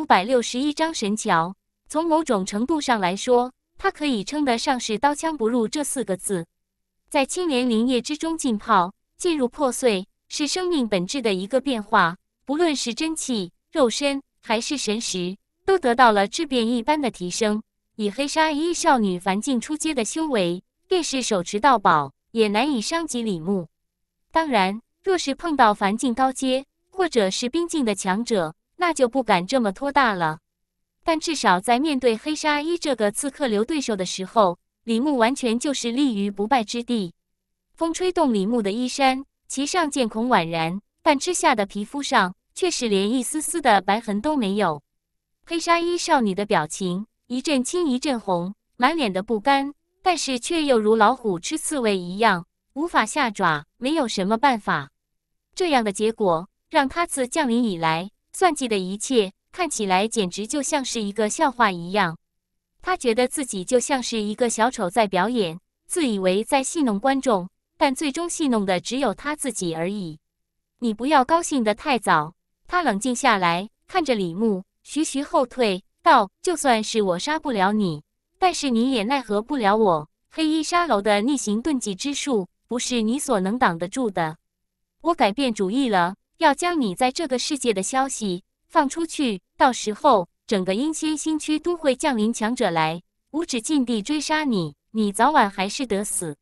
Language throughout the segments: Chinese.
五百六十一张神桥，从某种程度上来说，它可以称得上是刀枪不入。这四个字，在青莲林业之中浸泡，进入破碎，是生命本质的一个变化。不论是真气、肉身还是神识，都得到了质变一般的提升。以黑沙衣少女凡境出阶的修为，便是手持道宝，也难以伤及李牧。当然，若是碰到凡境高阶，或者是冰境的强者。那就不敢这么拖大了，但至少在面对黑沙衣这个刺客流对手的时候，李牧完全就是立于不败之地。风吹动李牧的衣衫，其上剑孔宛然，但之下的皮肤上却是连一丝丝的白痕都没有。黑沙衣少女的表情一阵青一阵红，满脸的不甘，但是却又如老虎吃刺猬一样无法下爪，没有什么办法。这样的结果，让他自降临以来。算计的一切看起来简直就像是一个笑话一样，他觉得自己就像是一个小丑在表演，自以为在戏弄观众，但最终戏弄的只有他自己而已。你不要高兴的太早。他冷静下来，看着李牧，徐徐后退道：“就算是我杀不了你，但是你也奈何不了我。黑衣沙楼的逆行遁迹之术不是你所能挡得住的。我改变主意了。”要将你在这个世界的消息放出去，到时候整个阴仙新区都会降临强者来无止境地追杀你，你早晚还是得死。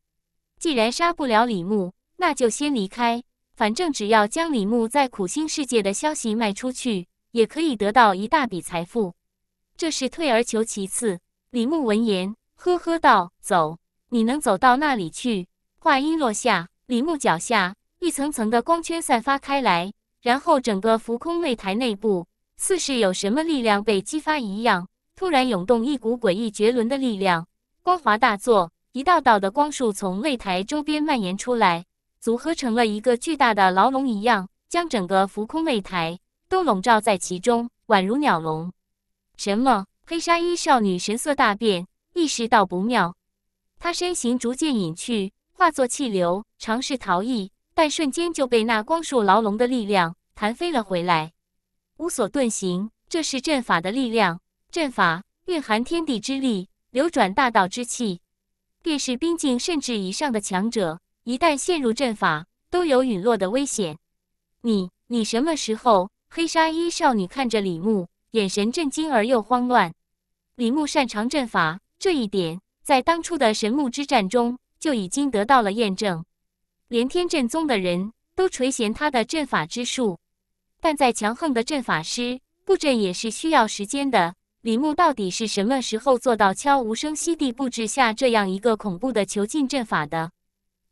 既然杀不了李牧，那就先离开。反正只要将李牧在苦心世界的消息卖出去，也可以得到一大笔财富。这是退而求其次。李牧闻言，呵呵道：“走，你能走到那里去？”话音落下，李牧脚下。一层层的光圈散发开来，然后整个浮空擂台内部，似是有什么力量被激发一样，突然涌动一股诡异绝伦的力量，光华大作，一道道的光束从擂台周边蔓延出来，组合成了一个巨大的牢笼一样，将整个浮空擂台都笼罩在其中，宛如鸟笼。什么？黑纱衣少女神色大变，意识到不妙，她身形逐渐隐去，化作气流，尝试逃逸。但瞬间就被那光束牢笼的力量弹飞了回来，无所遁形。这是阵法的力量，阵法蕴含天地之力，流转大道之气。便是冰境甚至以上的强者，一旦陷入阵法，都有陨落的危险。你，你什么时候？黑纱衣少女看着李牧，眼神震惊而又慌乱。李牧擅长阵法，这一点在当初的神木之战中就已经得到了验证。连天镇宗的人都垂涎他的阵法之术，但在强横的阵法师布阵也是需要时间的。李牧到底是什么时候做到悄无声息地布置下这样一个恐怖的囚禁阵法的？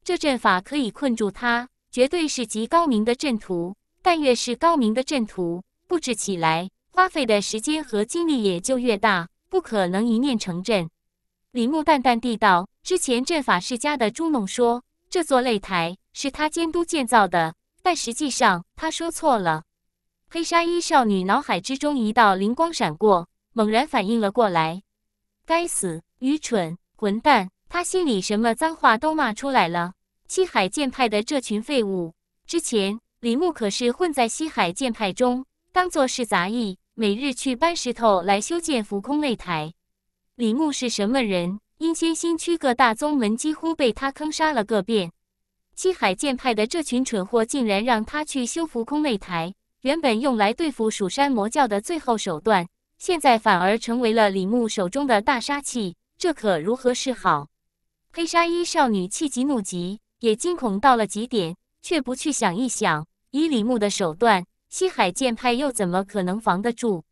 这阵法可以困住他，绝对是极高明的阵图。但越是高明的阵图，布置起来花费的时间和精力也就越大，不可能一念成阵。李牧淡淡地道：“之前阵法世家的朱龙说。”这座擂台是他监督建造的，但实际上他说错了。黑纱衣少女脑海之中一道灵光闪过，猛然反应了过来。该死！愚蠢！混蛋！她心里什么脏话都骂出来了。西海剑派的这群废物，之前李牧可是混在西海剑派中，当做是杂役，每日去搬石头来修建浮空擂台。李牧是什么人？阴仙新区各大宗门几乎被他坑杀了个遍，西海剑派的这群蠢货竟然让他去修浮空擂台，原本用来对付蜀山魔教的最后手段，现在反而成为了李牧手中的大杀器，这可如何是好？黑纱衣少女气急怒极，也惊恐到了极点，却不去想一想，以李牧的手段，西海剑派又怎么可能防得住？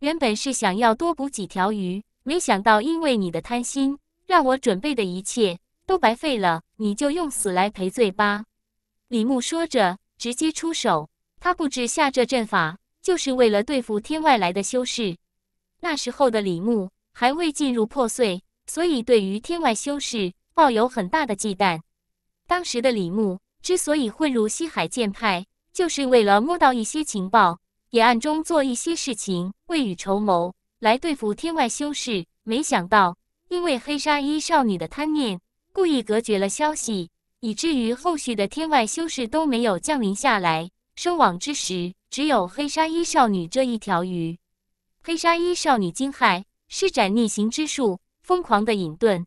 原本是想要多捕几条鱼，没想到因为你的贪心。让我准备的一切都白费了，你就用死来赔罪吧！”李牧说着，直接出手。他布置下这阵法，就是为了对付天外来的修士。那时候的李牧还未进入破碎，所以对于天外修士抱有很大的忌惮。当时的李牧之所以混入西海剑派，就是为了摸到一些情报，也暗中做一些事情，未雨绸缪，来对付天外修士。没想到。因为黑纱衣少女的贪念，故意隔绝了消息，以至于后续的天外修士都没有降临下来。收网之时，只有黑纱衣少女这一条鱼。黑纱衣少女惊骇，施展逆行之术，疯狂的隐遁。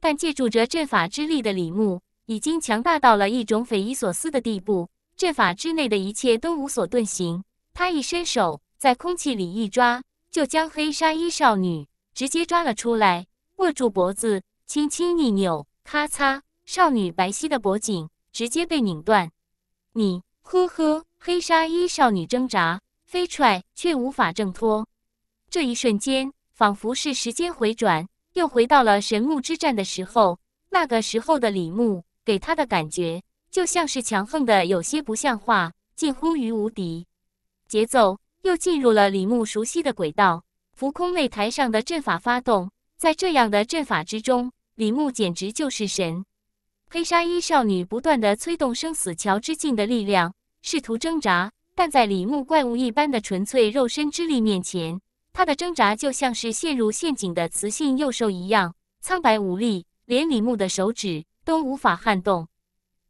但借助着阵法之力的李牧，已经强大到了一种匪夷所思的地步。阵法之内的一切都无所遁形。他一伸手，在空气里一抓，就将黑纱衣少女直接抓了出来。握住脖子，轻轻一扭，咔嚓！少女白皙的脖颈直接被拧断。你呵呵，黑纱衣少女挣扎，飞踹却无法挣脱。这一瞬间，仿佛是时间回转，又回到了神木之战的时候。那个时候的李牧，给他的感觉就像是强横的有些不像话，近乎于无敌。节奏又进入了李牧熟悉的轨道，浮空擂台上的阵法发动。在这样的阵法之中，李牧简直就是神。黑纱衣少女不断地催动生死桥之境的力量，试图挣扎，但在李牧怪物一般的纯粹肉身之力面前，她的挣扎就像是陷入陷阱的雌性幼兽一样苍白无力，连李牧的手指都无法撼动。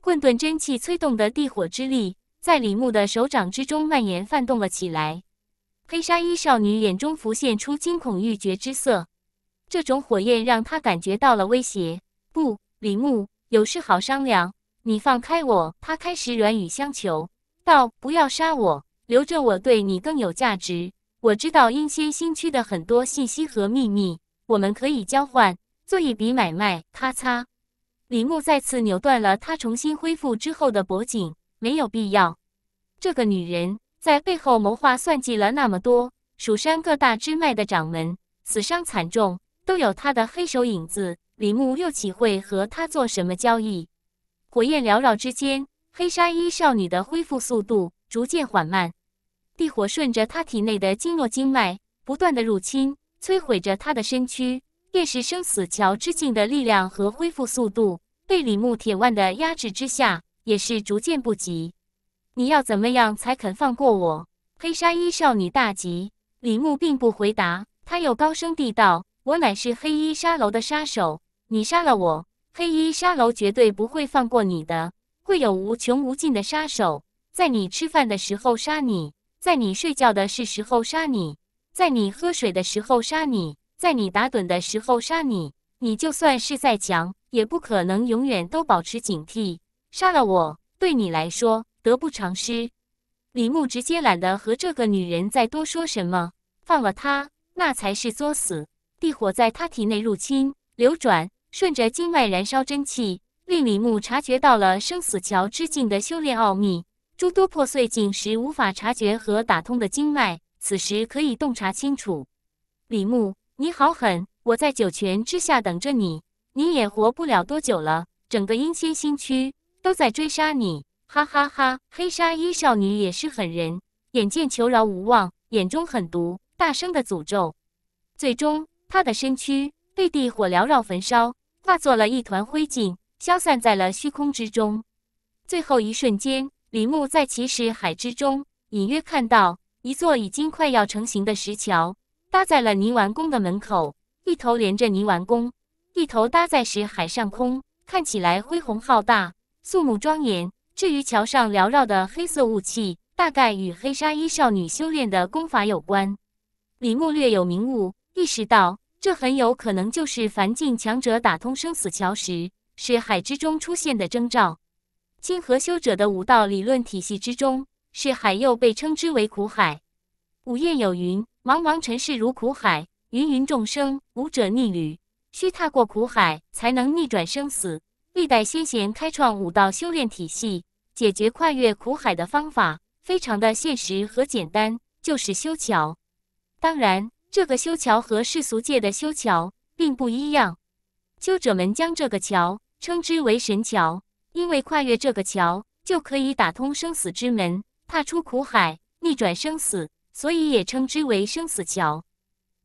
混沌真气催动的地火之力，在李牧的手掌之中蔓延泛动了起来。黑纱衣少女眼中浮现出惊恐欲绝之色。这种火焰让他感觉到了威胁。不，李牧有事好商量，你放开我！他开始软语相求，道：“不要杀我，留着我对你更有价值。我知道阴仙新区的很多信息和秘密，我们可以交换，做一笔买卖。”咔嚓！李牧再次扭断了他重新恢复之后的脖颈。没有必要。这个女人在背后谋划算计了那么多，蜀山各大支脉的掌门死伤惨重。都有他的黑手影子，李牧又岂会和他做什么交易？火焰缭绕之间，黑纱衣少女的恢复速度逐渐缓慢，地火顺着她体内的经络经脉不断的入侵，摧毁着她的身躯。便是生死桥之境的力量和恢复速度，被李牧铁腕的压制之下，也是逐渐不及。你要怎么样才肯放过我？黑纱衣少女大急，李牧并不回答，他又高声地道。我乃是黑衣沙楼的杀手，你杀了我，黑衣沙楼绝对不会放过你的，会有无穷无尽的杀手在你吃饭的时候杀你，在你睡觉的时候杀你，在你喝水的时候杀你，在你打盹的时候杀你。你就算是再强，也不可能永远都保持警惕。杀了我，对你来说得不偿失。李牧直接懒得和这个女人再多说什么，放了她，那才是作死。地火在他体内入侵、流转，顺着经脉燃烧真气，令李牧察觉到了生死桥之境的修炼奥秘，诸多破碎境时无法察觉和打通的经脉，此时可以洞察清楚。李牧，你好狠！我在九泉之下等着你，你也活不了多久了。整个阴仙新区都在追杀你，哈哈哈！黑纱衣少女也是狠人，眼见求饶无望，眼中狠毒，大声的诅咒，最终。他的身躯被地火缭绕焚烧，化作了一团灰烬，消散在了虚空之中。最后一瞬间，李牧在奇石海之中隐约看到一座已经快要成型的石桥，搭在了泥丸宫的门口，一头连着泥丸宫，一头搭在石海上空，看起来恢宏浩大、肃穆庄严。至于桥上缭绕的黑色雾气，大概与黑纱衣少女修炼的功法有关。李牧略有明悟，意识到。这很有可能就是凡境强者打通生死桥时，是海之中出现的征兆。清河修者的武道理论体系之中，是海又被称之为苦海。古谚有云：“茫茫尘世如苦海，芸芸众生无者逆旅，需踏过苦海才能逆转生死。”历代先贤开创武道修炼体系，解决跨越苦海的方法，非常的现实和简单，就是修桥。当然。这个修桥和世俗界的修桥并不一样，修者们将这个桥称之为神桥，因为跨越这个桥就可以打通生死之门，踏出苦海，逆转生死，所以也称之为生死桥。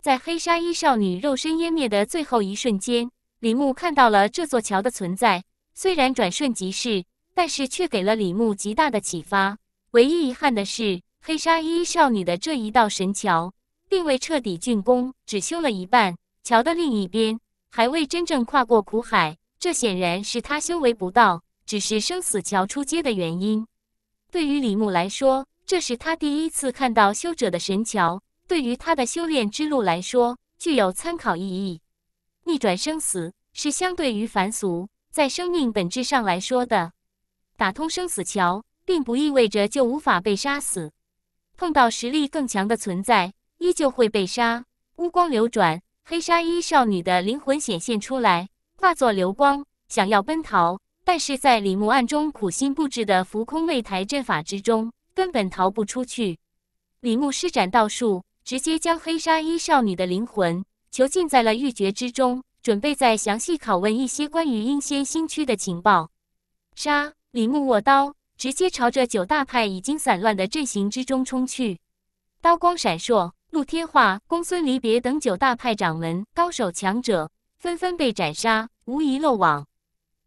在黑纱衣少女肉身湮灭的最后一瞬间，李牧看到了这座桥的存在，虽然转瞬即逝，但是却给了李牧极大的启发。唯一遗憾的是，黑纱衣少女的这一道神桥。并未彻底竣工，只修了一半。桥的另一边还未真正跨过苦海，这显然是他修为不到，只是生死桥出街的原因。对于李牧来说，这是他第一次看到修者的神桥，对于他的修炼之路来说，具有参考意义。逆转生死是相对于凡俗，在生命本质上来说的。打通生死桥，并不意味着就无法被杀死，碰到实力更强的存在。依旧会被杀。乌光流转，黑纱衣少女的灵魂显现出来，化作流光，想要奔逃，但是在李牧暗中苦心布置的浮空擂台阵法之中，根本逃不出去。李牧施展道术，直接将黑纱衣少女的灵魂囚禁在了玉诀之中，准备再详细拷问一些关于阴仙新区的情报。杀！李牧握刀，直接朝着九大派已经散乱的阵型之中冲去，刀光闪烁。陆天化、公孙离别等九大派掌门高手强者纷纷被斩杀，无疑漏网。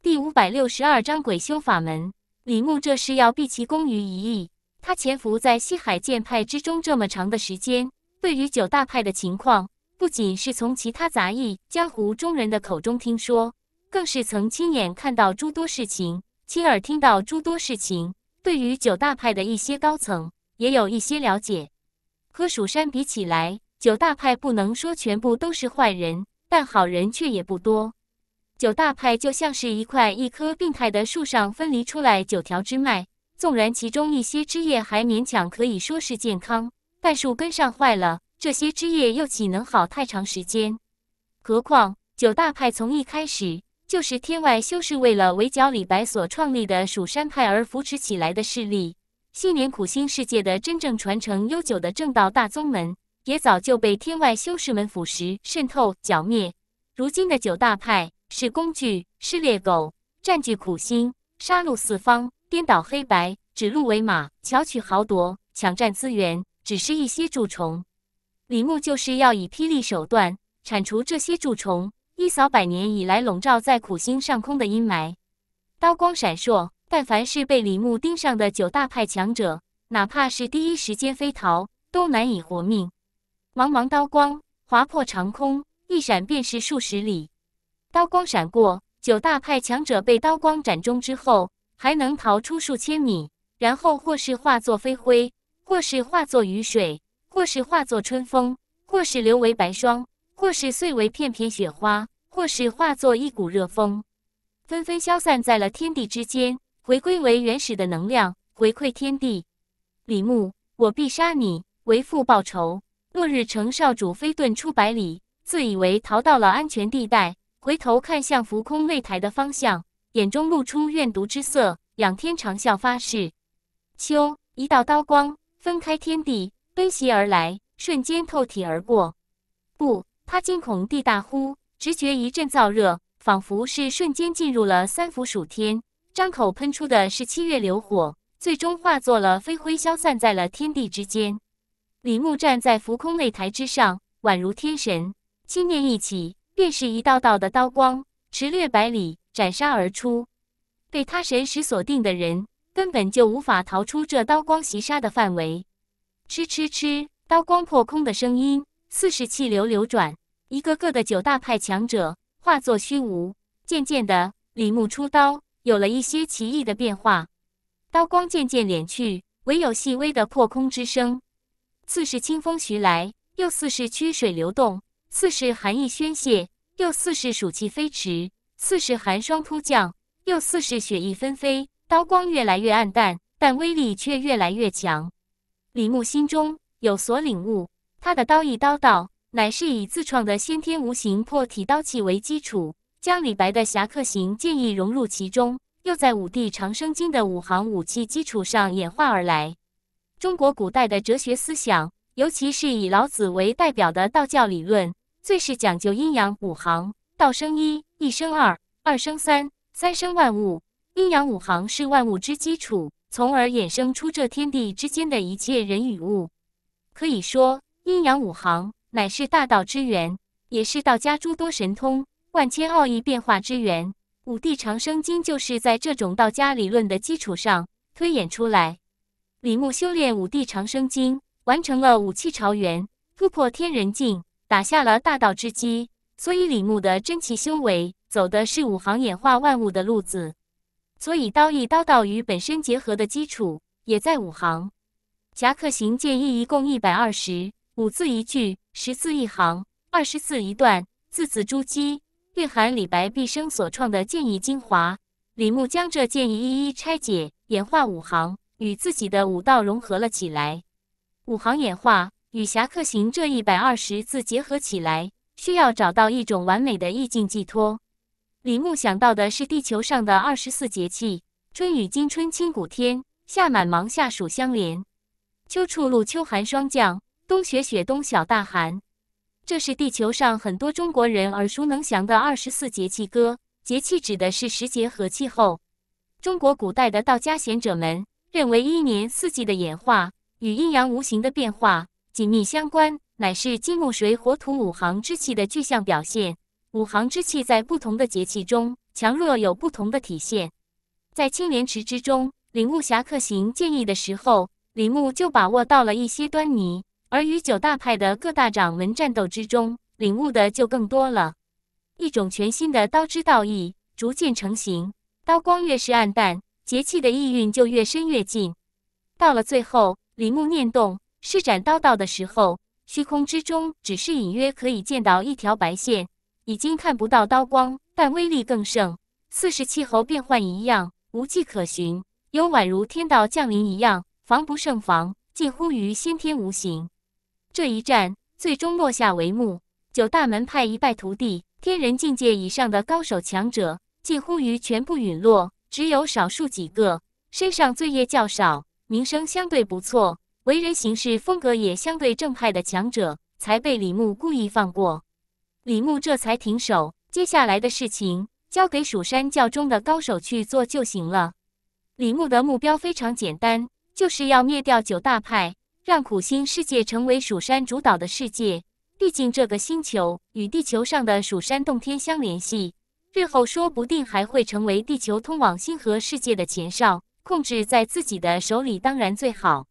第五百六十二章鬼修法门。李牧这是要毕其功于一役。他潜伏在西海剑派之中这么长的时间，对于九大派的情况，不仅是从其他杂役江湖中人的口中听说，更是曾亲眼看到诸多事情，亲耳听到诸多事情。对于九大派的一些高层，也有一些了解。和蜀山比起来，九大派不能说全部都是坏人，但好人却也不多。九大派就像是一块一棵病态的树上分离出来九条枝脉，纵然其中一些枝叶还勉强可以说是健康，但树根上坏了，这些枝叶又岂能好太长时间？何况九大派从一开始就是天外修士为了围剿李白所创立的蜀山派而扶持起来的势力。昔年苦心世界的真正传承悠久的正道大宗门，也早就被天外修士们腐蚀、渗透、剿灭。如今的九大派是工具，是猎狗，占据苦心，杀戮四方，颠倒黑白，指鹿为马，巧取豪夺，抢占资源，只是一些蛀虫。李牧就是要以霹雳手段铲除这些蛀虫，一扫百年以来笼罩在苦心上空的阴霾。刀光闪烁。但凡是被李牧盯上的九大派强者，哪怕是第一时间飞逃，都难以活命。茫茫刀光划破长空，一闪便是数十里。刀光闪过，九大派强者被刀光斩中之后，还能逃出数千米，然后或是化作飞灰，或是化作雨水，或是化作春风，或是流为白霜，或是碎为片片雪花，或是化作一股热风，纷纷消散在了天地之间。回归为原始的能量回馈天地。李牧，我必杀你，为父报仇！落日城少主飞遁出百里，自以为逃到了安全地带，回头看向浮空擂台的方向，眼中露出怨毒之色，仰天长啸发誓。秋，一道刀光分开天地，奔袭而来，瞬间透体而过。不！他惊恐地大呼，直觉一阵燥热，仿佛是瞬间进入了三伏暑天。张口喷出的是七月流火，最终化作了飞灰，消散在了天地之间。李牧站在浮空擂台之上，宛如天神，轻念一起，便是一道道的刀光驰掠百里，斩杀而出。被他神识锁定的人，根本就无法逃出这刀光袭杀的范围。吃吃吃，刀光破空的声音，似是气流流转，一个个的九大派强者化作虚无。渐渐的，李牧出刀。有了一些奇异的变化，刀光渐渐敛去，唯有细微的破空之声。似是清风徐来，又似是曲水流动，似是寒意宣泄，又似是暑气飞驰，似是寒霜突降，又似是雪意纷飞。刀光越来越暗淡，但威力却越来越强。李牧心中有所领悟，他的刀意刀道乃是以自创的先天无形破体刀气为基础。将李白的《侠客行》建议融入其中，又在《五帝长生经》的五行武器基础上演化而来。中国古代的哲学思想，尤其是以老子为代表的道教理论，最是讲究阴阳五行。道生一，一生二，二生三，三生万物。阴阳五行是万物之基础，从而衍生出这天地之间的一切人与物。可以说，阴阳五行乃是大道之源，也是道家诸多神通。万千奥义变化之源，《五帝长生经》就是在这种道家理论的基础上推演出来。李牧修炼《五帝长生经》，完成了五气朝元，突破天人境，打下了大道之基。所以李牧的真气修为走的是五行演化万物的路子。所以刀意刀道与本身结合的基础也在五行。侠客行建意一共一百二十，五字一句，十字一行，二十四一段，字字珠玑。蕴含李白毕生所创的剑意精华，李牧将这剑意一一拆解，演化五行，与自己的武道融合了起来。五行演化与《侠客行》这一百二十字结合起来，需要找到一种完美的意境寄托。李牧想到的是地球上的二十四节气：春雨惊春清谷天，夏满芒夏暑相连，秋处露秋寒霜降，冬雪雪冬小大寒。这是地球上很多中国人耳熟能详的二十四节气歌。节气指的是时节和气候。中国古代的道家贤者们认为，一年四季的演化与阴阳无形的变化紧密相关，乃是金木水火土五行之气的具象表现。五行之气在不同的节气中强弱有不同的体现。在青莲池之中领悟侠客行建议的时候，李牧就把握到了一些端倪。而与九大派的各大掌门战斗之中，领悟的就更多了。一种全新的刀之道义逐渐成型，刀光越是暗淡，节气的意蕴就越深越近。到了最后，李牧念动施展刀道的时候，虚空之中只是隐约可以见到一条白线，已经看不到刀光，但威力更盛，似是气候变幻一样，无迹可寻，有宛如天道降临一样，防不胜防，近乎于先天无形。这一战最终落下帷幕，九大门派一败涂地，天人境界以上的高手强者近乎于全部陨落，只有少数几个身上罪业较少、名声相对不错、为人行事风格也相对正派的强者才被李牧故意放过。李牧这才停手，接下来的事情交给蜀山教中的高手去做就行了。李牧的目标非常简单，就是要灭掉九大派。让苦心世界成为蜀山主导的世界，毕竟这个星球与地球上的蜀山洞天相联系，日后说不定还会成为地球通往星河世界的前哨，控制在自己的手里当然最好。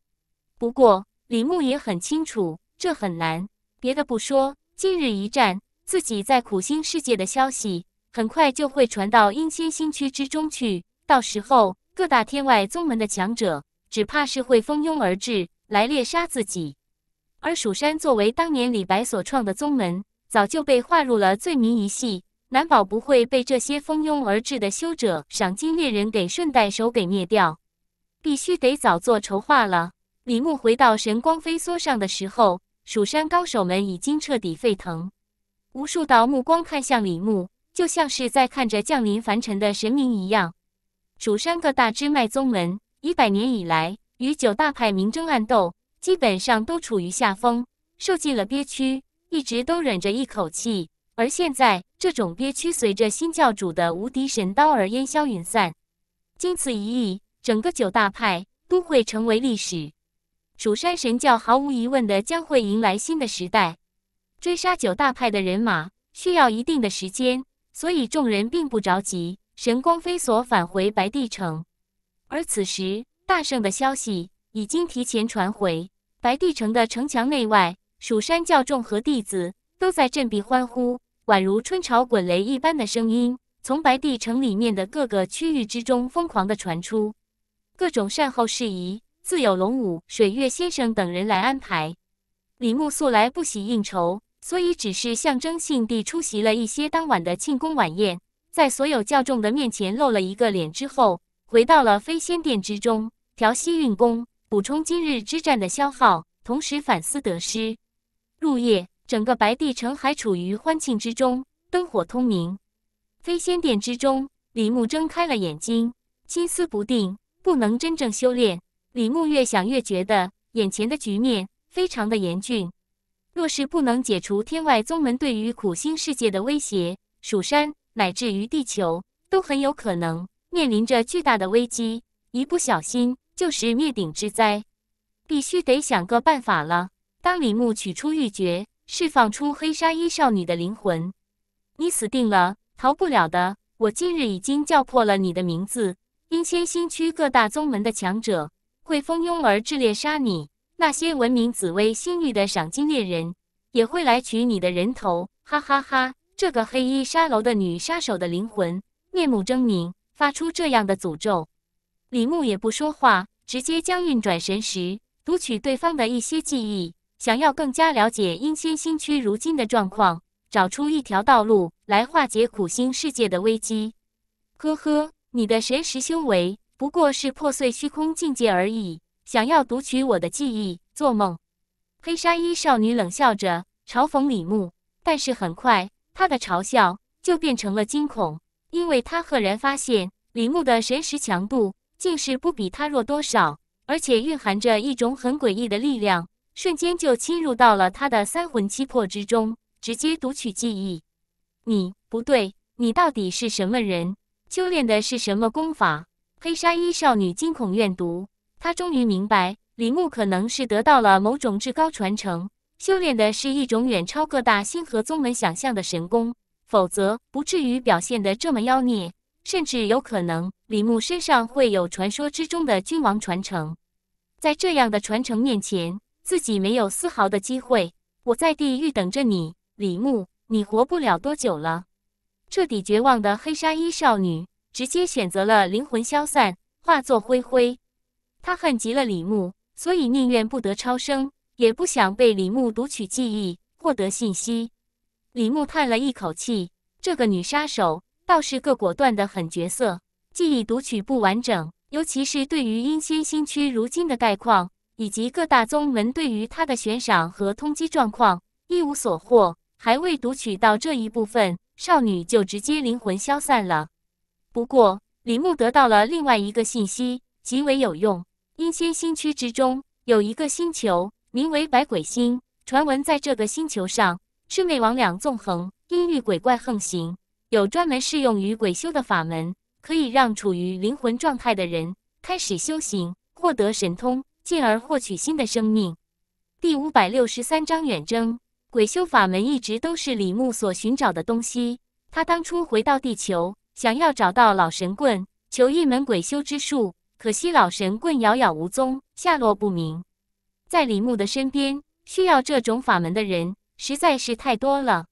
不过李牧也很清楚，这很难。别的不说，今日一战，自己在苦心世界的消息很快就会传到阴仙星区之中去，到时候各大天外宗门的强者，只怕是会蜂拥而至。来猎杀自己，而蜀山作为当年李白所创的宗门，早就被划入了罪名一系，难保不会被这些蜂拥而至的修者、赏金猎人给顺带手给灭掉。必须得早做筹划了。李牧回到神光飞梭上的时候，蜀山高手们已经彻底沸腾，无数道目光看向李牧，就像是在看着降临凡尘的神明一样。蜀山各大支脉宗门，一百年以来。与九大派明争暗斗，基本上都处于下风，受尽了憋屈，一直都忍着一口气。而现在，这种憋屈随着新教主的无敌神刀而烟消云散。经此一役，整个九大派都会成为历史。蜀山神教毫无疑问的将会迎来新的时代。追杀九大派的人马需要一定的时间，所以众人并不着急。神光飞索返回白帝城，而此时。大胜的消息已经提前传回白帝城的城墙内外，蜀山教众和弟子都在振臂欢呼，宛如春潮滚雷一般的声音从白帝城里面的各个区域之中疯狂的传出。各种善后事宜自有龙武、水月先生等人来安排。李牧素来不喜应酬，所以只是象征性地出席了一些当晚的庆功晚宴，在所有教众的面前露了一个脸之后，回到了飞仙殿之中。调息运功，补充今日之战的消耗，同时反思得失。入夜，整个白帝城还处于欢庆之中，灯火通明。飞仙殿之中，李牧睁开了眼睛，心思不定，不能真正修炼。李牧越想越觉得眼前的局面非常的严峻，若是不能解除天外宗门对于苦心世界的威胁，蜀山乃至于地球都很有可能面临着巨大的危机，一不小心。就是灭顶之灾，必须得想个办法了。当李牧取出玉诀，释放出黑纱衣少女的灵魂，你死定了，逃不了的。我今日已经叫破了你的名字，阴仙新区各大宗门的强者会蜂拥而至猎杀你，那些闻名紫薇星域的赏金猎人也会来取你的人头。哈哈哈！这个黑衣沙楼的女杀手的灵魂面目狰狞，发出这样的诅咒。李牧也不说话，直接将运转神识，读取对方的一些记忆，想要更加了解阴仙新区如今的状况，找出一条道路来化解苦心世界的危机。呵呵，你的神识修为不过是破碎虚空境界而已，想要读取我的记忆，做梦！黑纱衣少女冷笑着嘲讽李牧，但是很快她的嘲笑就变成了惊恐，因为她赫然发现李牧的神识强度。竟是不比他弱多少，而且蕴含着一种很诡异的力量，瞬间就侵入到了他的三魂七魄之中，直接读取记忆。你不对，你到底是什么人？修炼的是什么功法？黑纱衣少女惊恐怨毒。她终于明白，李牧可能是得到了某种至高传承，修炼的是一种远超各大星河宗门想象的神功，否则不至于表现得这么妖孽。甚至有可能，李牧身上会有传说之中的君王传承。在这样的传承面前，自己没有丝毫的机会。我在地狱等着你，李牧，你活不了多久了。彻底绝望的黑纱衣少女，直接选择了灵魂消散，化作灰灰。她恨极了李牧，所以宁愿不得超生，也不想被李牧读取记忆，获得信息。李牧叹了一口气，这个女杀手。倒是个果断的狠角色，记忆读取不完整，尤其是对于阴仙新区如今的概况，以及各大宗门对于他的悬赏和通缉状况，一无所获。还未读取到这一部分，少女就直接灵魂消散了。不过，李牧得到了另外一个信息，极为有用。阴仙新区之中有一个星球，名为百鬼星，传闻在这个星球上，魑魅魍魉纵横，阴郁鬼怪横行。有专门适用于鬼修的法门，可以让处于灵魂状态的人开始修行，获得神通，进而获取新的生命。第五百六十三章远征。鬼修法门一直都是李牧所寻找的东西。他当初回到地球，想要找到老神棍，求一门鬼修之术。可惜老神棍杳杳无踪，下落不明。在李牧的身边，需要这种法门的人实在是太多了。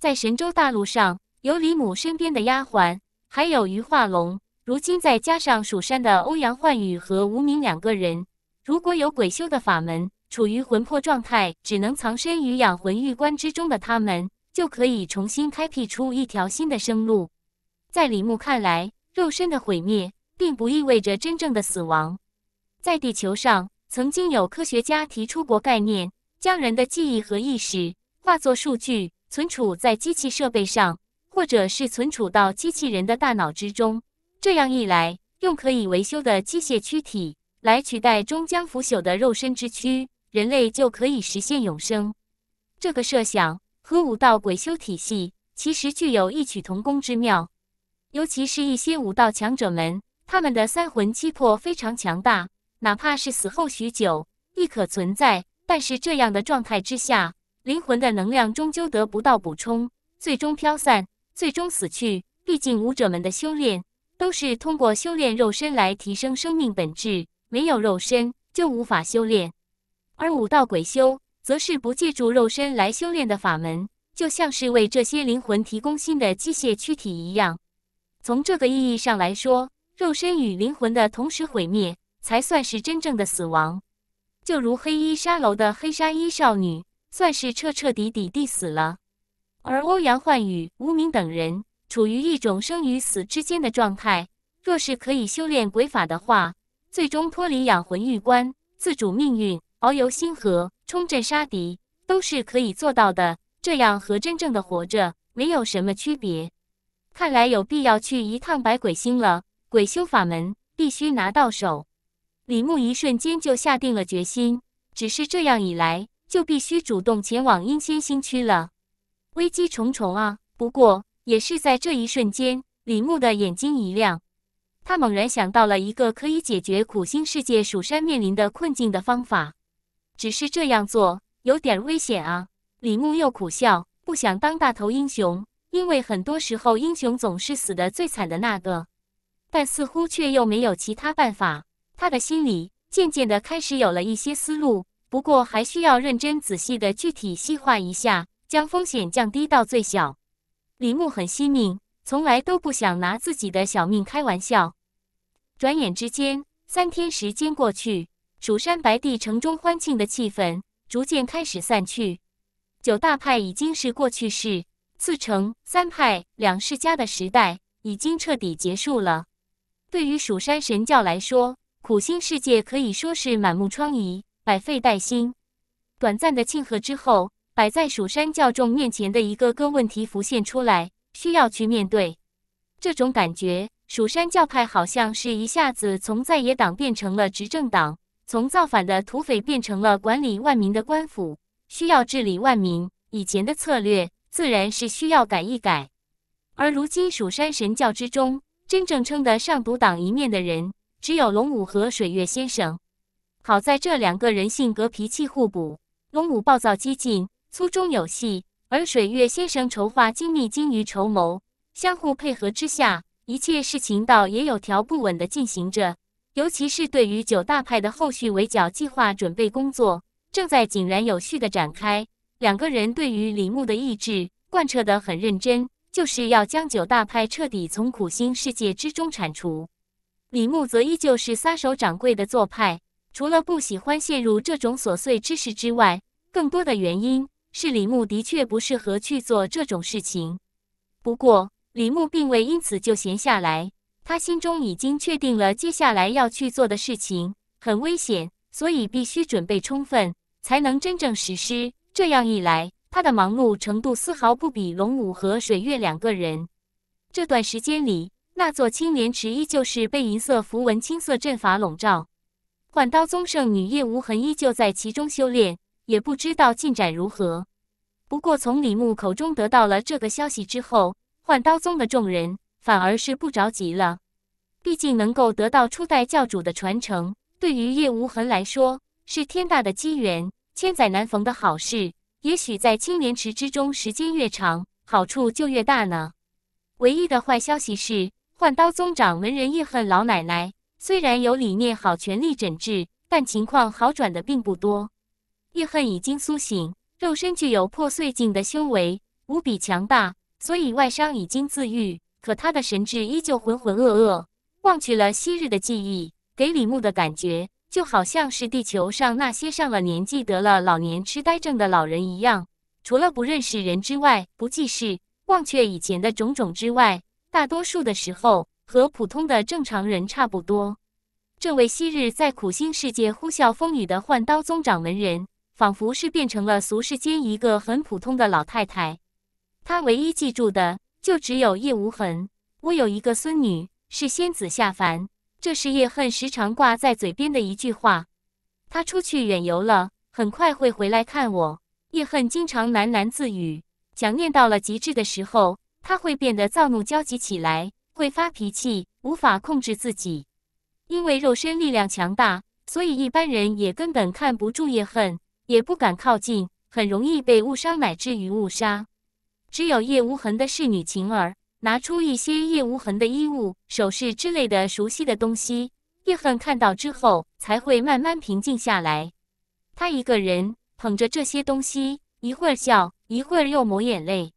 在神州大陆上。有李母身边的丫鬟，还有余化龙，如今再加上蜀山的欧阳焕宇和无名两个人，如果有鬼修的法门，处于魂魄状态，只能藏身于养魂玉棺之中的他们，就可以重新开辟出一条新的生路。在李牧看来，肉身的毁灭，并不意味着真正的死亡。在地球上，曾经有科学家提出过概念，将人的记忆和意识化作数据，存储在机器设备上。或者是存储到机器人的大脑之中，这样一来，用可以维修的机械躯体来取代终将腐朽的肉身之躯，人类就可以实现永生。这个设想和武道鬼修体系其实具有异曲同工之妙，尤其是一些武道强者们，他们的三魂七魄非常强大，哪怕是死后许久亦可存在。但是这样的状态之下，灵魂的能量终究得不到补充，最终飘散。最终死去。毕竟武者们的修炼都是通过修炼肉身来提升生命本质，没有肉身就无法修炼。而武道鬼修则是不借助肉身来修炼的法门，就像是为这些灵魂提供新的机械躯体一样。从这个意义上来说，肉身与灵魂的同时毁灭才算是真正的死亡。就如黑衣沙楼的黑纱衣少女，算是彻彻底底地死了。而欧阳焕宇、无名等人处于一种生与死之间的状态，若是可以修炼鬼法的话，最终脱离养魂玉关，自主命运，遨游星河，冲阵杀敌，都是可以做到的。这样和真正的活着没有什么区别。看来有必要去一趟百鬼星了，鬼修法门必须拿到手。李牧一瞬间就下定了决心，只是这样一来，就必须主动前往阴仙星区了。危机重重啊！不过，也是在这一瞬间，李牧的眼睛一亮，他猛然想到了一个可以解决苦心世界蜀山面临的困境的方法。只是这样做有点危险啊！李牧又苦笑，不想当大头英雄，因为很多时候英雄总是死的最惨的那个。但似乎却又没有其他办法，他的心里渐渐的开始有了一些思路，不过还需要认真仔细的具体细化一下。将风险降低到最小。李牧很惜命，从来都不想拿自己的小命开玩笑。转眼之间，三天时间过去，蜀山白帝城中欢庆的气氛逐渐开始散去。九大派已经是过去式，四城三派两世家的时代已经彻底结束了。对于蜀山神教来说，苦心世界可以说是满目疮痍，百废待兴。短暂的庆贺之后。摆在蜀山教众面前的一个个问题浮现出来，需要去面对。这种感觉，蜀山教派好像是一下子从在野党变成了执政党，从造反的土匪变成了管理万民的官府，需要治理万民。以前的策略自然是需要改一改，而如今蜀山神教之中，真正称得上独党一面的人，只有龙武和水月先生。好在这两个人性格脾气互补，龙武暴躁激进。粗中有细，而水月先生筹划精密，精于筹谋，相互配合之下，一切事情倒也有条不紊的进行着。尤其是对于九大派的后续围剿计划，准备工作正在井然有序的展开。两个人对于李牧的意志贯彻得很认真，就是要将九大派彻底从苦心世界之中铲除。李牧则依旧是撒手掌柜的做派，除了不喜欢陷入这种琐碎之事之外，更多的原因。是李牧的确不适合去做这种事情，不过李牧并未因此就闲下来，他心中已经确定了接下来要去做的事情很危险，所以必须准备充分才能真正实施。这样一来，他的忙碌程度丝毫不比龙武和水月两个人。这段时间里，那座青莲池依旧是被银色符文、青色阵法笼罩，幻刀宗圣女叶无痕依旧在其中修炼。也不知道进展如何。不过从李牧口中得到了这个消息之后，幻刀宗的众人反而是不着急了。毕竟能够得到初代教主的传承，对于叶无痕来说是天大的机缘，千载难逢的好事。也许在青莲池之中时间越长，好处就越大呢。唯一的坏消息是，幻刀宗掌门人叶恨老奶奶虽然有理念好全力诊治，但情况好转的并不多。怨恨已经苏醒，肉身具有破碎境的修为，无比强大，所以外伤已经自愈。可他的神智依旧浑浑噩噩，忘去了昔日的记忆，给李牧的感觉就好像是地球上那些上了年纪得了老年痴呆症的老人一样，除了不认识人之外，不记事，忘却以前的种种之外，大多数的时候和普通的正常人差不多。这位昔日在苦心世界呼啸风雨的幻刀宗掌门人。仿佛是变成了俗世间一个很普通的老太太，她唯一记住的就只有叶无痕。我有一个孙女是仙子下凡，这是叶恨时常挂在嘴边的一句话。他出去远游了，很快会回来看我。叶恨经常喃喃自语，想念到了极致的时候，他会变得躁怒焦急起来，会发脾气，无法控制自己。因为肉身力量强大，所以一般人也根本看不住叶恨。也不敢靠近，很容易被误伤，乃至于误杀。只有叶无痕的侍女晴儿拿出一些叶无痕的衣物、首饰之类的熟悉的东西，叶恨看到之后才会慢慢平静下来。他一个人捧着这些东西，一会儿笑，一会儿又抹眼泪。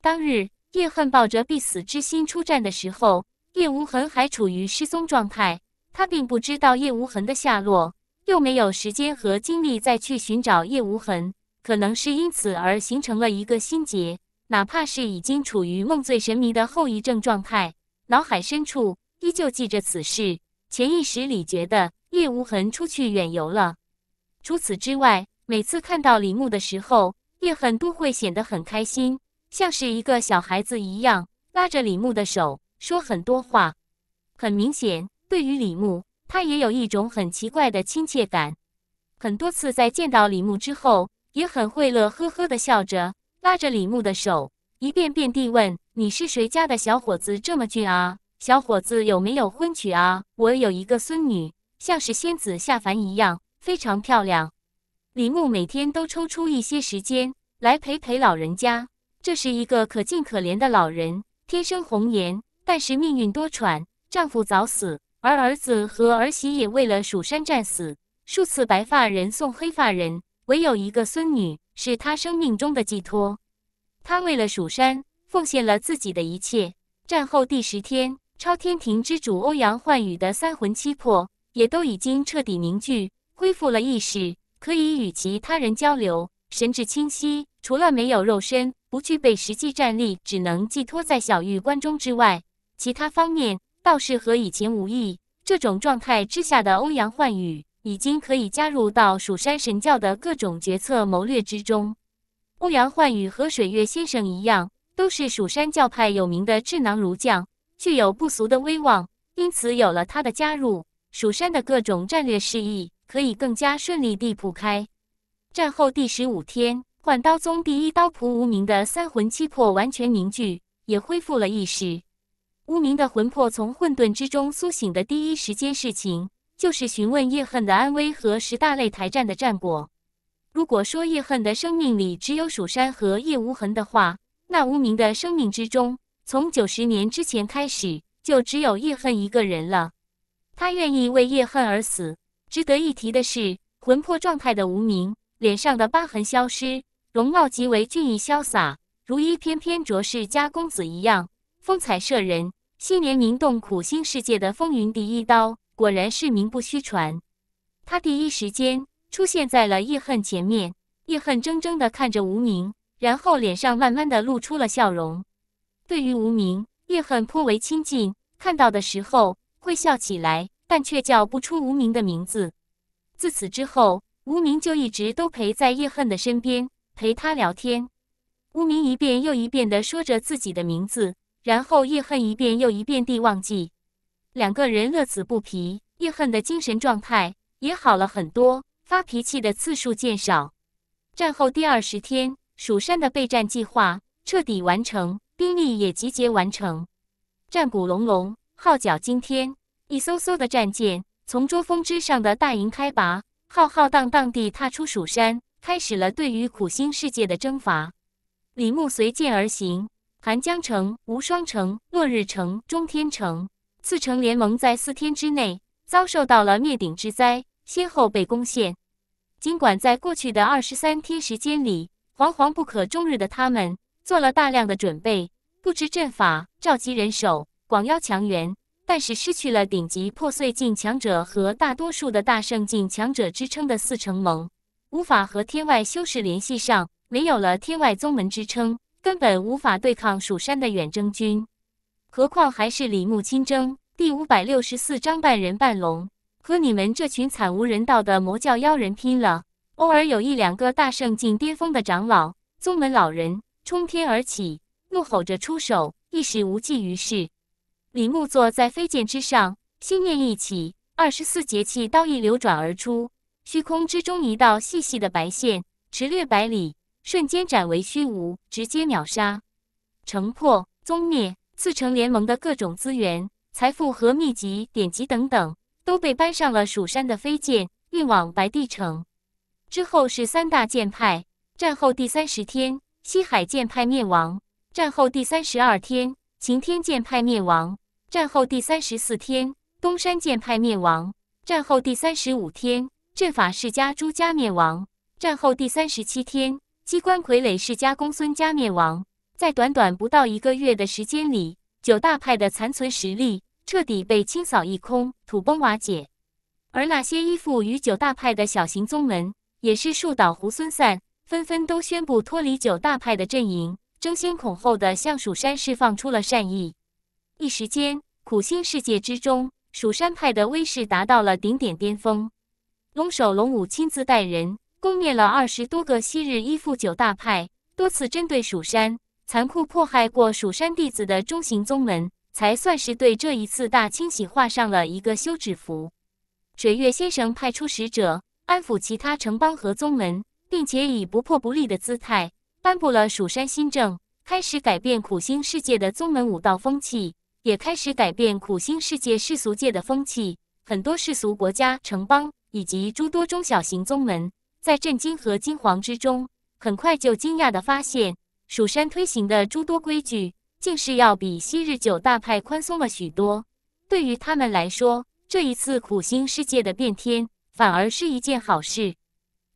当日叶恨抱着必死之心出战的时候，叶无痕还处于失踪状态，他并不知道叶无痕的下落。又没有时间和精力再去寻找叶无痕，可能是因此而形成了一个心结，哪怕是已经处于梦醉神迷的后遗症状态，脑海深处依旧记着此事，潜意识里觉得叶无痕出去远游了。除此之外，每次看到李牧的时候，叶痕都会显得很开心，像是一个小孩子一样，拉着李牧的手说很多话。很明显，对于李牧。他也有一种很奇怪的亲切感，很多次在见到李牧之后，也很会乐呵呵的笑着，拉着李牧的手，一遍遍地问：“你是谁家的小伙子这么俊啊？小伙子有没有婚娶啊？我有一个孙女，像是仙子下凡一样，非常漂亮。”李牧每天都抽出一些时间来陪陪老人家。这是一个可敬可怜的老人，天生红颜，但是命运多舛，丈夫早死。而儿子和儿媳也为了蜀山战死，数次白发人送黑发人，唯有一个孙女是他生命中的寄托。他为了蜀山，奉献了自己的一切。战后第十天，超天庭之主欧阳焕宇的三魂七魄也都已经彻底凝聚，恢复了意识，可以与其他人交流，神志清晰。除了没有肉身，不具备实际战力，只能寄托在小玉棺中之外，其他方面。倒是和以前无异。这种状态之下的欧阳焕宇已经可以加入到蜀山神教的各种决策谋略之中。欧阳焕宇和水月先生一样，都是蜀山教派有名的智囊儒将，具有不俗的威望。因此，有了他的加入，蜀山的各种战略事宜可以更加顺利地铺开。战后第十五天，幻刀宗第一刀仆无名的三魂七魄完全凝聚，也恢复了意识。无名的魂魄从混沌之中苏醒的第一时间，事情就是询问叶恨的安危和十大擂台战的战果。如果说叶恨的生命里只有蜀山和叶无痕的话，那无名的生命之中，从九十年之前开始就只有叶恨一个人了。他愿意为叶恨而死。值得一提的是，魂魄状态的无名脸上的疤痕消失，容貌极为俊逸潇洒，如一翩翩卓氏家公子一样。风采摄人，昔年名动苦心世界的风云第一刀，果然是名不虚传。他第一时间出现在了叶恨前面，叶恨怔怔地看着无名，然后脸上慢慢的露出了笑容。对于无名，叶恨颇为亲近，看到的时候会笑起来，但却叫不出无名的名字。自此之后，无名就一直都陪在叶恨的身边，陪他聊天。无名一遍又一遍的说着自己的名字。然后叶恨一遍又一遍地忘记，两个人乐此不疲。叶恨的精神状态也好了很多，发脾气的次数渐少。战后第二十天，蜀山的备战计划彻底完成，兵力也集结完成。战鼓隆隆，号角惊天，一艘艘的战舰从捉风之上的大营开拔，浩浩荡荡地踏出蜀山，开始了对于苦心世界的征伐。李牧随舰而行。寒江城、无双城、落日城、中天城四城联盟在四天之内遭受到了灭顶之灾，先后被攻陷。尽管在过去的二十三天时间里，惶惶不可终日的他们做了大量的准备，布置阵法，召集人手，广邀强援，但是失去了顶级破碎境强者和大多数的大圣境强者支撑的四城盟，无法和天外修士联系上，没有了天外宗门支撑。根本无法对抗蜀山的远征军，何况还是李牧亲征。第五百六十四章半人半龙，和你们这群惨无人道的魔教妖人拼了！偶尔有一两个大圣境巅峰的长老、宗门老人冲天而起，怒吼着出手，一时无济于事。李牧坐在飞剑之上，心念一起，二十四节气刀一流转而出，虚空之中一道细细的白线，直掠百里。瞬间斩为虚无，直接秒杀，城破宗灭，次城联盟的各种资源、财富和秘籍、典籍等等，都被搬上了蜀山的飞剑，运往白帝城。之后是三大剑派：战后第三十天，西海剑派灭亡；战后第三十二天，擎天剑派灭亡；战后第三十四天，东山剑派灭亡；战后第三十五天，阵法世家朱家灭亡；战后第三十七天。机关傀儡世家公孙家灭亡，在短短不到一个月的时间里，九大派的残存实力彻底被清扫一空，土崩瓦解。而那些依附于九大派的小型宗门，也是树倒猢狲散，纷纷都宣布脱离九大派的阵营，争先恐后的向蜀山释放出了善意。一时间，苦心世界之中，蜀山派的威势达到了顶点巅峰。龙首、龙武亲自带人。攻灭了二十多个昔日依附九大派、多次针对蜀山、残酷迫害过蜀山弟子的中型宗门，才算是对这一次大清洗画上了一个休止符。水月先生派出使者安抚其他城邦和宗门，并且以不破不立的姿态颁布了蜀山新政，开始改变苦心世界的宗门武道风气，也开始改变苦心世界世俗界的风气。很多世俗国家、城邦以及诸多中小型宗门。在震惊和惊惶之中，很快就惊讶地发现，蜀山推行的诸多规矩，竟是要比昔日九大派宽松了许多。对于他们来说，这一次苦心世界的变天，反而是一件好事。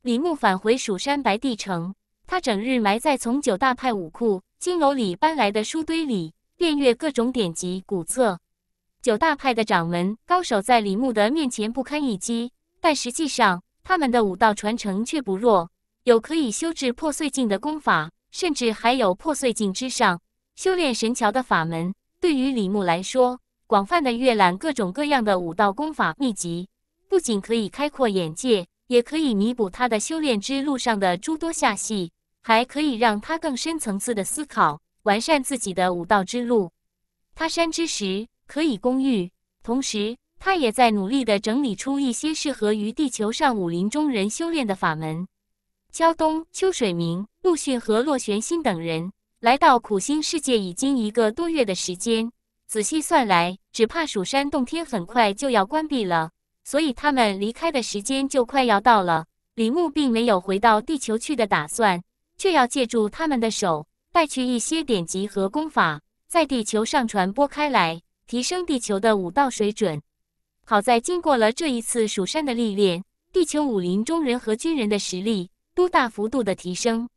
李牧返回蜀山白帝城，他整日埋在从九大派武库、金楼里搬来的书堆里，遍阅各种典籍古册。九大派的掌门高手在李牧的面前不堪一击，但实际上。他们的武道传承却不弱，有可以修制破碎境的功法，甚至还有破碎境之上修炼神桥的法门。对于李牧来说，广泛的阅览各种各样的武道功法秘籍，不仅可以开阔眼界，也可以弥补他的修炼之路上的诸多下细，还可以让他更深层次的思考，完善自己的武道之路。他山之石，可以攻玉。同时，他也在努力的整理出一些适合于地球上武林中人修炼的法门。焦东、秋水明、陆逊和洛玄心等人来到苦心世界已经一个多月的时间，仔细算来，只怕蜀山洞天很快就要关闭了，所以他们离开的时间就快要到了。李牧并没有回到地球去的打算，却要借助他们的手带去一些典籍和功法，在地球上传播开来，提升地球的武道水准。好在经过了这一次蜀山的历练，地球武林中人和军人的实力都大幅度的提升，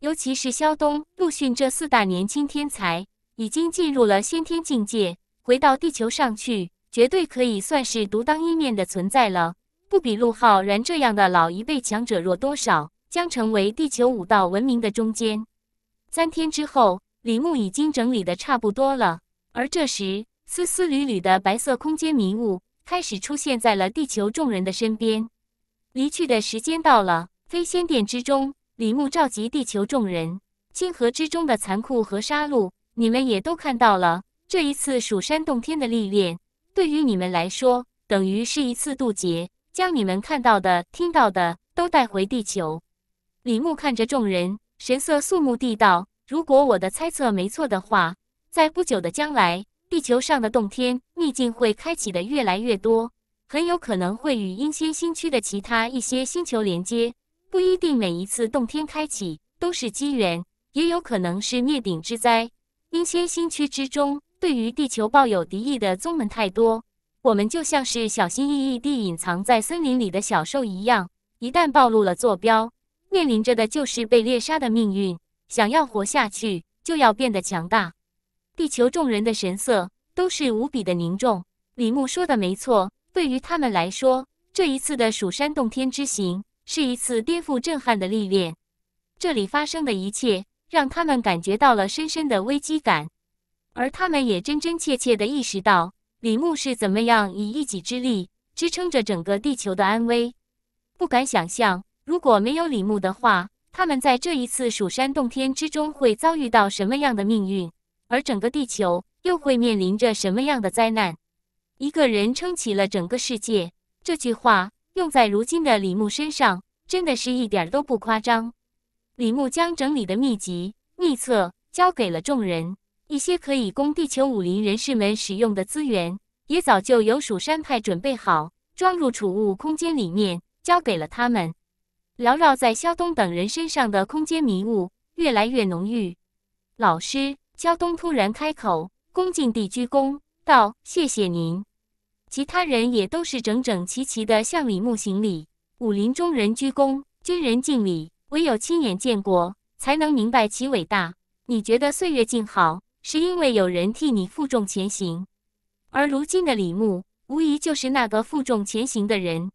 尤其是萧东、陆逊这四大年轻天才，已经进入了先天境界，回到地球上去，绝对可以算是独当一面的存在了，不比陆浩然这样的老一辈强者弱多少，将成为地球武道文明的中坚。三天之后，李牧已经整理的差不多了，而这时，丝丝缕缕的白色空间迷雾。开始出现在了地球众人的身边。离去的时间到了，飞仙殿之中，李牧召集地球众人。星河之中的残酷和杀戮，你们也都看到了。这一次蜀山洞天的历练，对于你们来说，等于是一次渡劫，将你们看到的、听到的都带回地球。李牧看着众人，神色肃穆地道：“如果我的猜测没错的话，在不久的将来。”地球上的洞天秘境会开启的越来越多，很有可能会与阴仙新区的其他一些星球连接。不一定每一次洞天开启都是机缘，也有可能是灭顶之灾。阴仙新区之中，对于地球抱有敌意的宗门太多，我们就像是小心翼翼地隐藏在森林里的小兽一样，一旦暴露了坐标，面临着的就是被猎杀的命运。想要活下去，就要变得强大。地球众人的神色都是无比的凝重。李牧说的没错，对于他们来说，这一次的蜀山洞天之行是一次颠覆震撼的历练。这里发生的一切，让他们感觉到了深深的危机感，而他们也真真切切的意识到，李牧是怎么样以一己之力支撑着整个地球的安危。不敢想象，如果没有李牧的话，他们在这一次蜀山洞天之中会遭遇到什么样的命运。而整个地球又会面临着什么样的灾难？一个人撑起了整个世界，这句话用在如今的李牧身上，真的是一点儿都不夸张。李牧将整理的秘籍、秘策交给了众人，一些可以供地球武林人士们使用的资源，也早就有蜀山派准备好，装入储物空间里面，交给了他们。缭绕在萧东等人身上的空间迷雾越来越浓郁，老师。肖东突然开口，恭敬地鞠躬道：“谢谢您。”其他人也都是整整齐齐地向李牧行礼。武林中人鞠躬，军人敬礼，唯有亲眼见过，才能明白其伟大。你觉得岁月静好，是因为有人替你负重前行。而如今的李牧，无疑就是那个负重前行的人。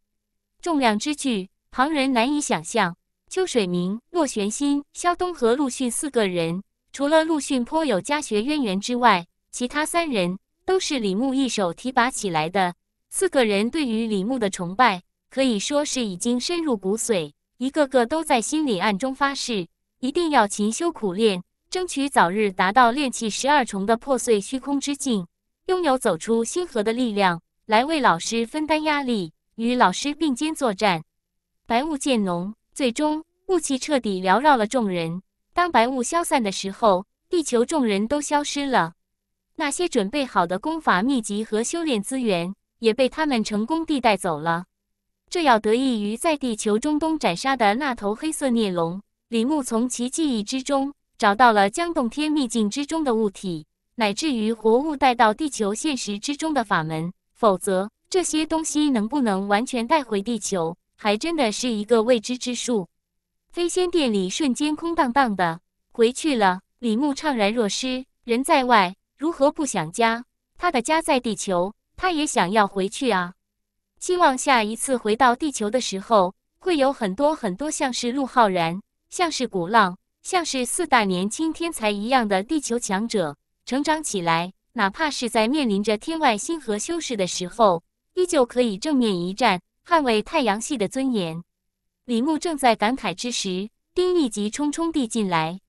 重量之巨，旁人难以想象。秋水明、洛玄心、萧东和陆逊四个人。除了陆逊颇有家学渊源之外，其他三人都是李牧一手提拔起来的。四个人对于李牧的崇拜可以说是已经深入骨髓，一个个都在心里暗中发誓，一定要勤修苦练，争取早日达到炼气十二重的破碎虚空之境，拥有走出星河的力量，来为老师分担压力，与老师并肩作战。白雾渐浓，最终雾气彻底缭绕了众人。当白雾消散的时候，地球众人都消失了。那些准备好的功法秘籍和修炼资源也被他们成功地带走了。这要得益于在地球中东斩杀的那头黑色孽龙李牧，从其记忆之中找到了将洞天秘境之中的物体乃至于活物带到地球现实之中的法门。否则，这些东西能不能完全带回地球，还真的是一个未知之数。飞仙殿里瞬间空荡荡的，回去了。李牧怅然若失，人在外如何不想家？他的家在地球，他也想要回去啊！希望下一次回到地球的时候，会有很多很多，像是陆浩然，像是古浪，像是四大年轻天才一样的地球强者成长起来，哪怕是在面临着天外星河修士的时候，依旧可以正面一战，捍卫太阳系的尊严。李牧正在感慨之时，丁一急冲冲地进来。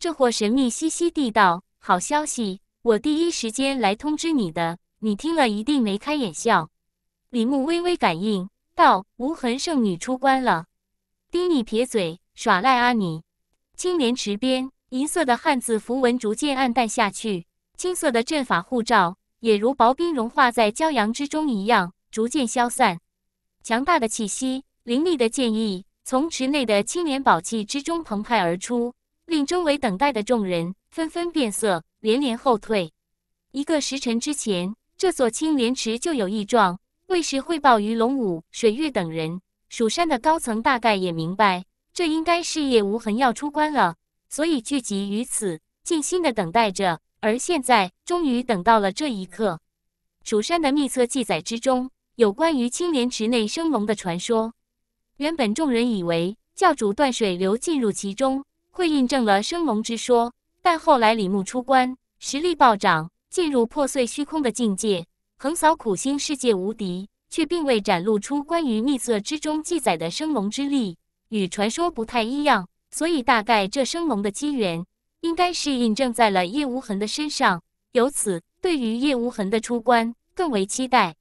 这货神秘兮兮地道：“好消息，我第一时间来通知你的，你听了一定眉开眼笑。”李牧微微感应道：“无痕圣女出关了。”丁毅撇嘴耍赖：“啊你！”青莲池边，银色的汉字符文逐渐暗淡下去，青色的阵法护罩也如薄冰融化在骄阳之中一样，逐渐消散。强大的气息。凌厉的剑意从池内的青莲宝器之中澎湃而出，令周围等待的众人纷纷变色，连连后退。一个时辰之前，这座青莲池就有异状，为时汇报于龙武、水月等人。蜀山的高层大概也明白，这应该是叶无痕要出关了，所以聚集于此，静心的等待着。而现在，终于等到了这一刻。蜀山的秘册记载之中，有关于青莲池内生龙的传说。原本众人以为教主断水流进入其中，会印证了生龙之说，但后来李牧出关，实力暴涨，进入破碎虚空的境界，横扫苦心世界无敌，却并未展露出关于秘色之中记载的生龙之力，与传说不太一样。所以大概这生龙的机缘，应该是印证在了叶无痕的身上。由此，对于叶无痕的出关，更为期待。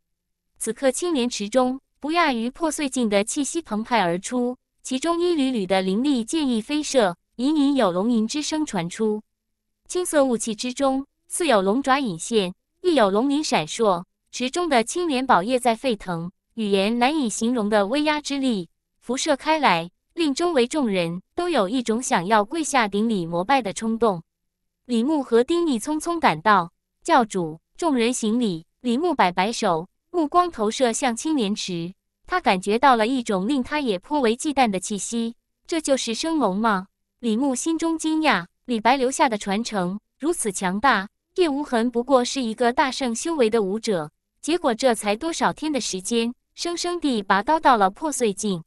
此刻，青莲池中。不亚于破碎镜的气息澎湃而出，其中一缕缕的灵力剑意飞射，隐隐有龙吟之声传出。青色雾气之中，似有龙爪隐现，亦有龙鳞闪烁。池中的青莲宝液在沸腾，语言难以形容的威压之力辐射开来，令周围众人都有一种想要跪下顶礼膜拜的冲动。李牧和丁毅匆匆赶到，教主，众人行礼。李牧摆摆手。目光投射向青莲池，他感觉到了一种令他也颇为忌惮的气息。这就是升龙吗？李牧心中惊讶。李白留下的传承如此强大，叶无痕不过是一个大圣修为的武者，结果这才多少天的时间，生生地拔刀到了破碎境。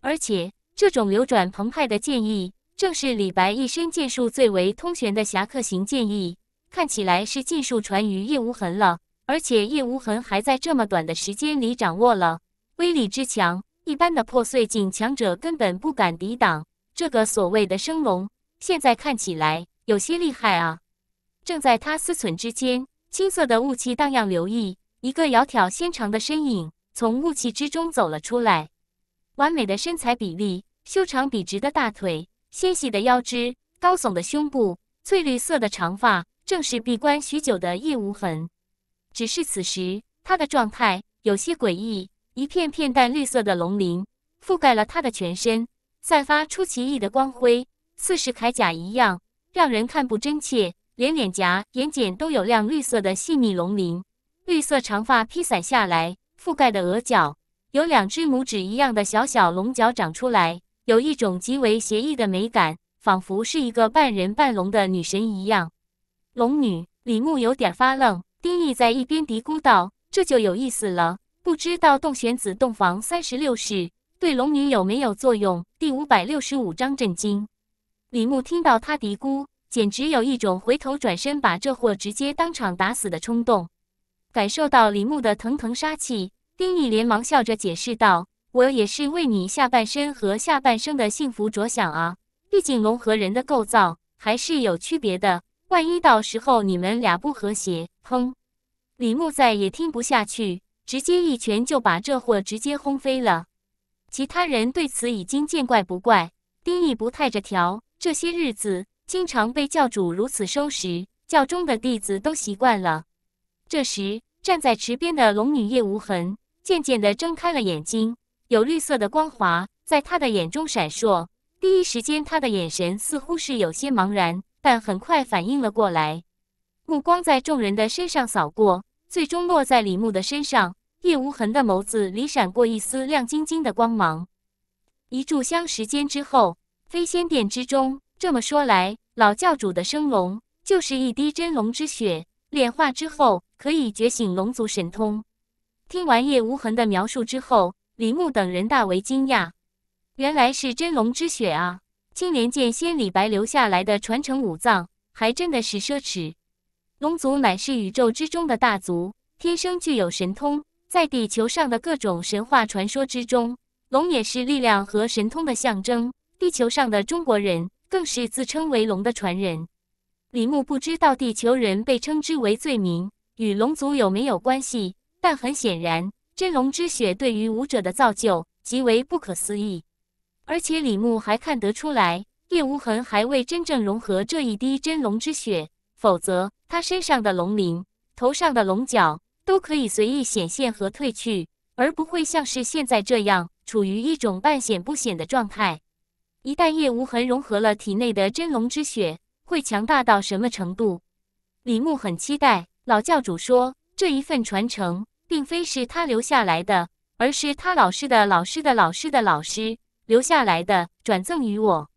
而且这种流转澎湃的剑意，正是李白一身剑术最为通玄的侠客行剑意，看起来是尽数传于叶无痕了。而且叶无痕还在这么短的时间里掌握了威力之强，一般的破碎境强者根本不敢抵挡这个所谓的生龙。现在看起来有些厉害啊！正在他思忖之间，青色的雾气荡漾，留意一个窈窕纤长的身影从雾气之中走了出来，完美的身材比例，修长笔直的大腿，纤细的腰肢，高耸的胸部，翠绿色的长发，正是闭关许久的叶无痕。只是此时，她的状态有些诡异。一片片淡绿色的龙鳞覆盖了她的全身，散发出奇异的光辉，似是铠甲一样，让人看不真切。连脸颊、眼睑都有亮绿色的细密龙鳞，绿色长发披散下来，覆盖的额角有两只拇指一样的小小龙角长出来，有一种极为邪异的美感，仿佛是一个半人半龙的女神一样。龙女李牧有点发愣。丁毅在一边嘀咕道：“这就有意思了，不知道洞玄子洞房三十六式对龙女有没有作用？”第五百六十五章震惊。李牧听到他嘀咕，简直有一种回头转身把这货直接当场打死的冲动。感受到李牧的腾腾杀气，丁毅连忙笑着解释道：“我也是为你下半身和下半生的幸福着想啊，毕竟龙和人的构造还是有区别的。”万一到时候你们俩不和谐，砰！李牧再也听不下去，直接一拳就把这货直接轰飞了。其他人对此已经见怪不怪。丁毅不太着调，这些日子经常被教主如此收拾，教中的弟子都习惯了。这时，站在池边的龙女叶无痕渐渐的睁开了眼睛，有绿色的光华在他的眼中闪烁。第一时间，他的眼神似乎是有些茫然。但很快反应了过来，目光在众人的身上扫过，最终落在李牧的身上。叶无痕的眸子里闪过一丝亮晶晶的光芒。一炷香时间之后，飞仙殿之中，这么说来，老教主的升龙就是一滴真龙之血，炼化之后可以觉醒龙族神通。听完叶无痕的描述之后，李牧等人大为惊讶，原来是真龙之血啊！青莲剑仙李白留下来的传承武藏，还真的是奢侈。龙族乃是宇宙之中的大族，天生具有神通。在地球上的各种神话传说之中，龙也是力量和神通的象征。地球上的中国人更是自称为龙的传人。李牧不知道地球人被称之为罪名与龙族有没有关系，但很显然，真龙之血对于武者的造就极为不可思议。而且李牧还看得出来，叶无痕还未真正融合这一滴真龙之血，否则他身上的龙鳞、头上的龙角都可以随意显现和褪去，而不会像是现在这样处于一种半显不显的状态。一旦叶无痕融合了体内的真龙之血，会强大到什么程度？李牧很期待。老教主说，这一份传承并非是他留下来的，而是他老师的老师的老师的老师。留下来的，转赠于我。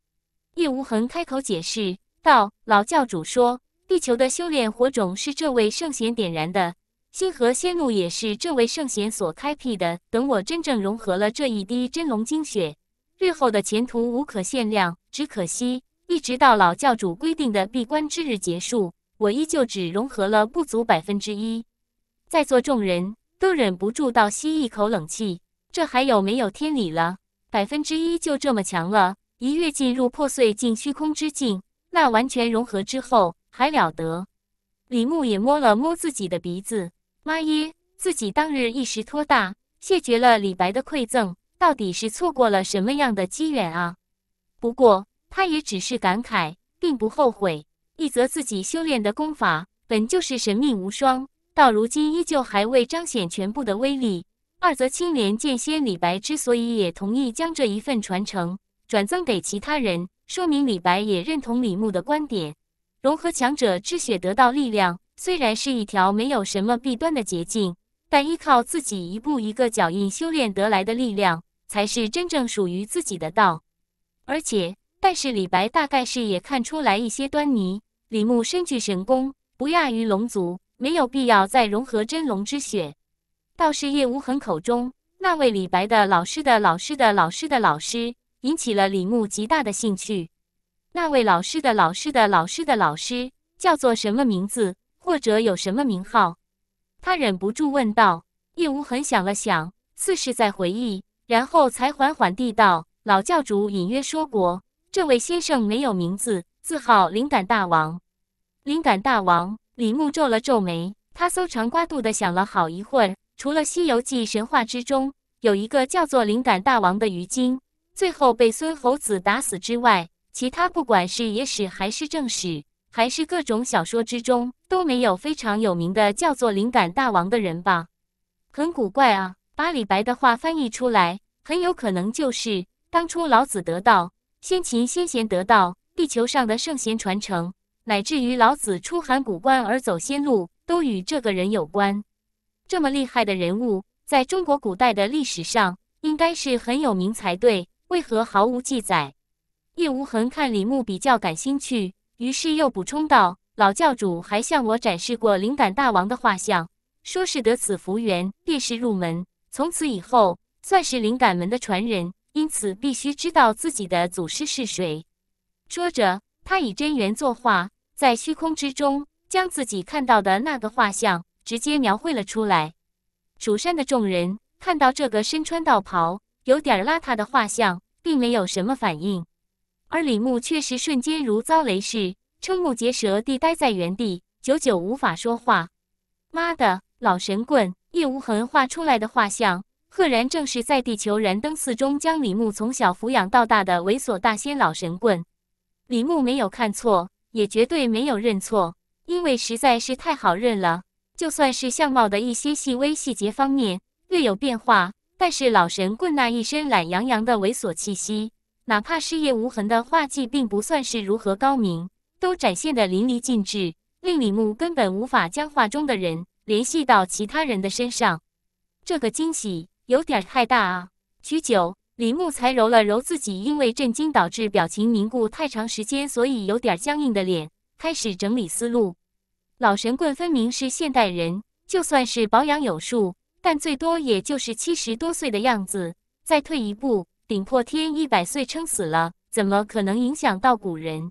叶无痕开口解释道：“老教主说，地球的修炼火种是这位圣贤点燃的，星河仙路也是这位圣贤所开辟的。等我真正融合了这一滴真龙精血，日后的前途无可限量。只可惜，一直到老教主规定的闭关之日结束，我依旧只融合了不足百分之一。”在座众人都忍不住倒吸一口冷气，这还有没有天理了？百分之一就这么强了，一跃进入破碎进虚空之境，那完全融合之后还了得！李牧也摸了摸自己的鼻子，妈耶，自己当日一时托大，谢绝了李白的馈赠，到底是错过了什么样的机缘啊？不过他也只是感慨，并不后悔。一则自己修炼的功法本就是神秘无双，到如今依旧还未彰显全部的威力。二则青莲剑仙李白之所以也同意将这一份传承转赠给其他人，说明李白也认同李牧的观点：融合强者之血得到力量，虽然是一条没有什么弊端的捷径，但依靠自己一步一个脚印修炼得来的力量，才是真正属于自己的道。而且，但是李白大概是也看出来一些端倪：李牧身具神功，不亚于龙族，没有必要再融合真龙之血。倒是叶无痕口中那位李白的老师的老师的老师的老师，引起了李牧极大的兴趣。那位老师的老师的老师的老师叫做什么名字，或者有什么名号？他忍不住问道。叶无痕想了想，似是在回忆，然后才缓缓地道：“老教主隐约说过，这位先生没有名字，自号灵感大王。”灵感大王，李牧皱了皱眉，他搜肠刮肚的想了好一会儿。除了《西游记》神话之中有一个叫做“灵感大王”的鱼精，最后被孙猴子打死之外，其他不管是野史还是正史，还是各种小说之中，都没有非常有名的叫做“灵感大王”的人吧？很古怪啊！把李白的话翻译出来，很有可能就是当初老子得道，先秦先贤得道，地球上的圣贤传承，乃至于老子出函谷关而走仙路，都与这个人有关。这么厉害的人物，在中国古代的历史上应该是很有名才对，为何毫无记载？叶无痕看李牧比较感兴趣，于是又补充道：“老教主还向我展示过灵感大王的画像，说是得此福缘便是入门，从此以后算是灵感门的传人，因此必须知道自己的祖师是谁。”说着，他以真元作画，在虚空之中将自己看到的那个画像。直接描绘了出来。蜀山的众人看到这个身穿道袍、有点邋遢的画像，并没有什么反应，而李牧却是瞬间如遭雷噬，瞠目结舌地呆在原地，久久无法说话。妈的，老神棍叶无痕画出来的画像，赫然正是在地球燃灯寺中将李牧从小抚养到大的猥琐大仙老神棍。李牧没有看错，也绝对没有认错，因为实在是太好认了。就算是相貌的一些细微细节方面略有变化，但是老神棍那一身懒洋洋的猥琐气息，哪怕事业无痕的画技并不算是如何高明，都展现的淋漓尽致，令李牧根本无法将画中的人联系到其他人的身上。这个惊喜有点太大啊！许久，李牧才揉了揉自己因为震惊导致表情凝固太长时间，所以有点僵硬的脸，开始整理思路。老神棍分明是现代人，就算是保养有术，但最多也就是七十多岁的样子。再退一步，顶破天一百岁撑死了，怎么可能影响到古人？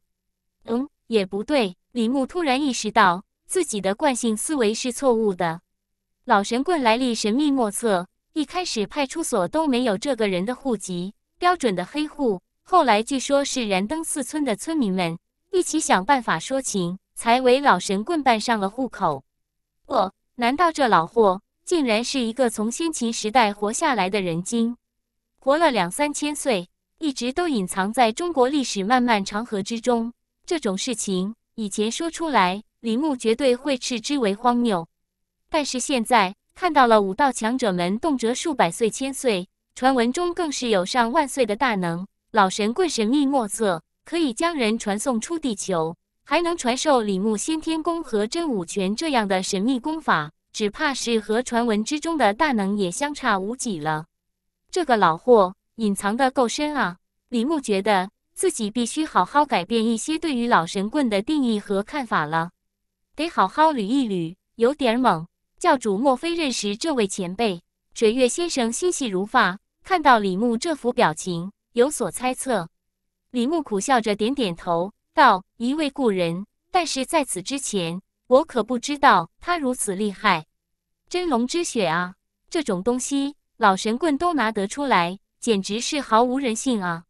嗯，也不对。李牧突然意识到自己的惯性思维是错误的。老神棍来历神秘莫测，一开始派出所都没有这个人的户籍，标准的黑户。后来据说，是燃灯寺村的村民们一起想办法说情。才为老神棍办上了户口。不，难道这老货竟然是一个从先秦时代活下来的人精？活了两三千岁，一直都隐藏在中国历史漫漫长河之中。这种事情以前说出来，李牧绝对会斥之为荒谬。但是现在看到了武道强者们动辄数百岁、千岁，传闻中更是有上万岁的大能，老神棍神秘莫测，可以将人传送出地球。还能传授李牧先天功和真武拳这样的神秘功法，只怕是和传闻之中的大能也相差无几了。这个老货隐藏的够深啊！李牧觉得自己必须好好改变一些对于老神棍的定义和看法了，得好好捋一捋。有点猛，教主莫非认识这位前辈？水月先生心细如发，看到李牧这副表情，有所猜测。李牧苦笑着点点头。道一位故人，但是在此之前，我可不知道他如此厉害。真龙之血啊，这种东西老神棍都拿得出来，简直是毫无人性啊！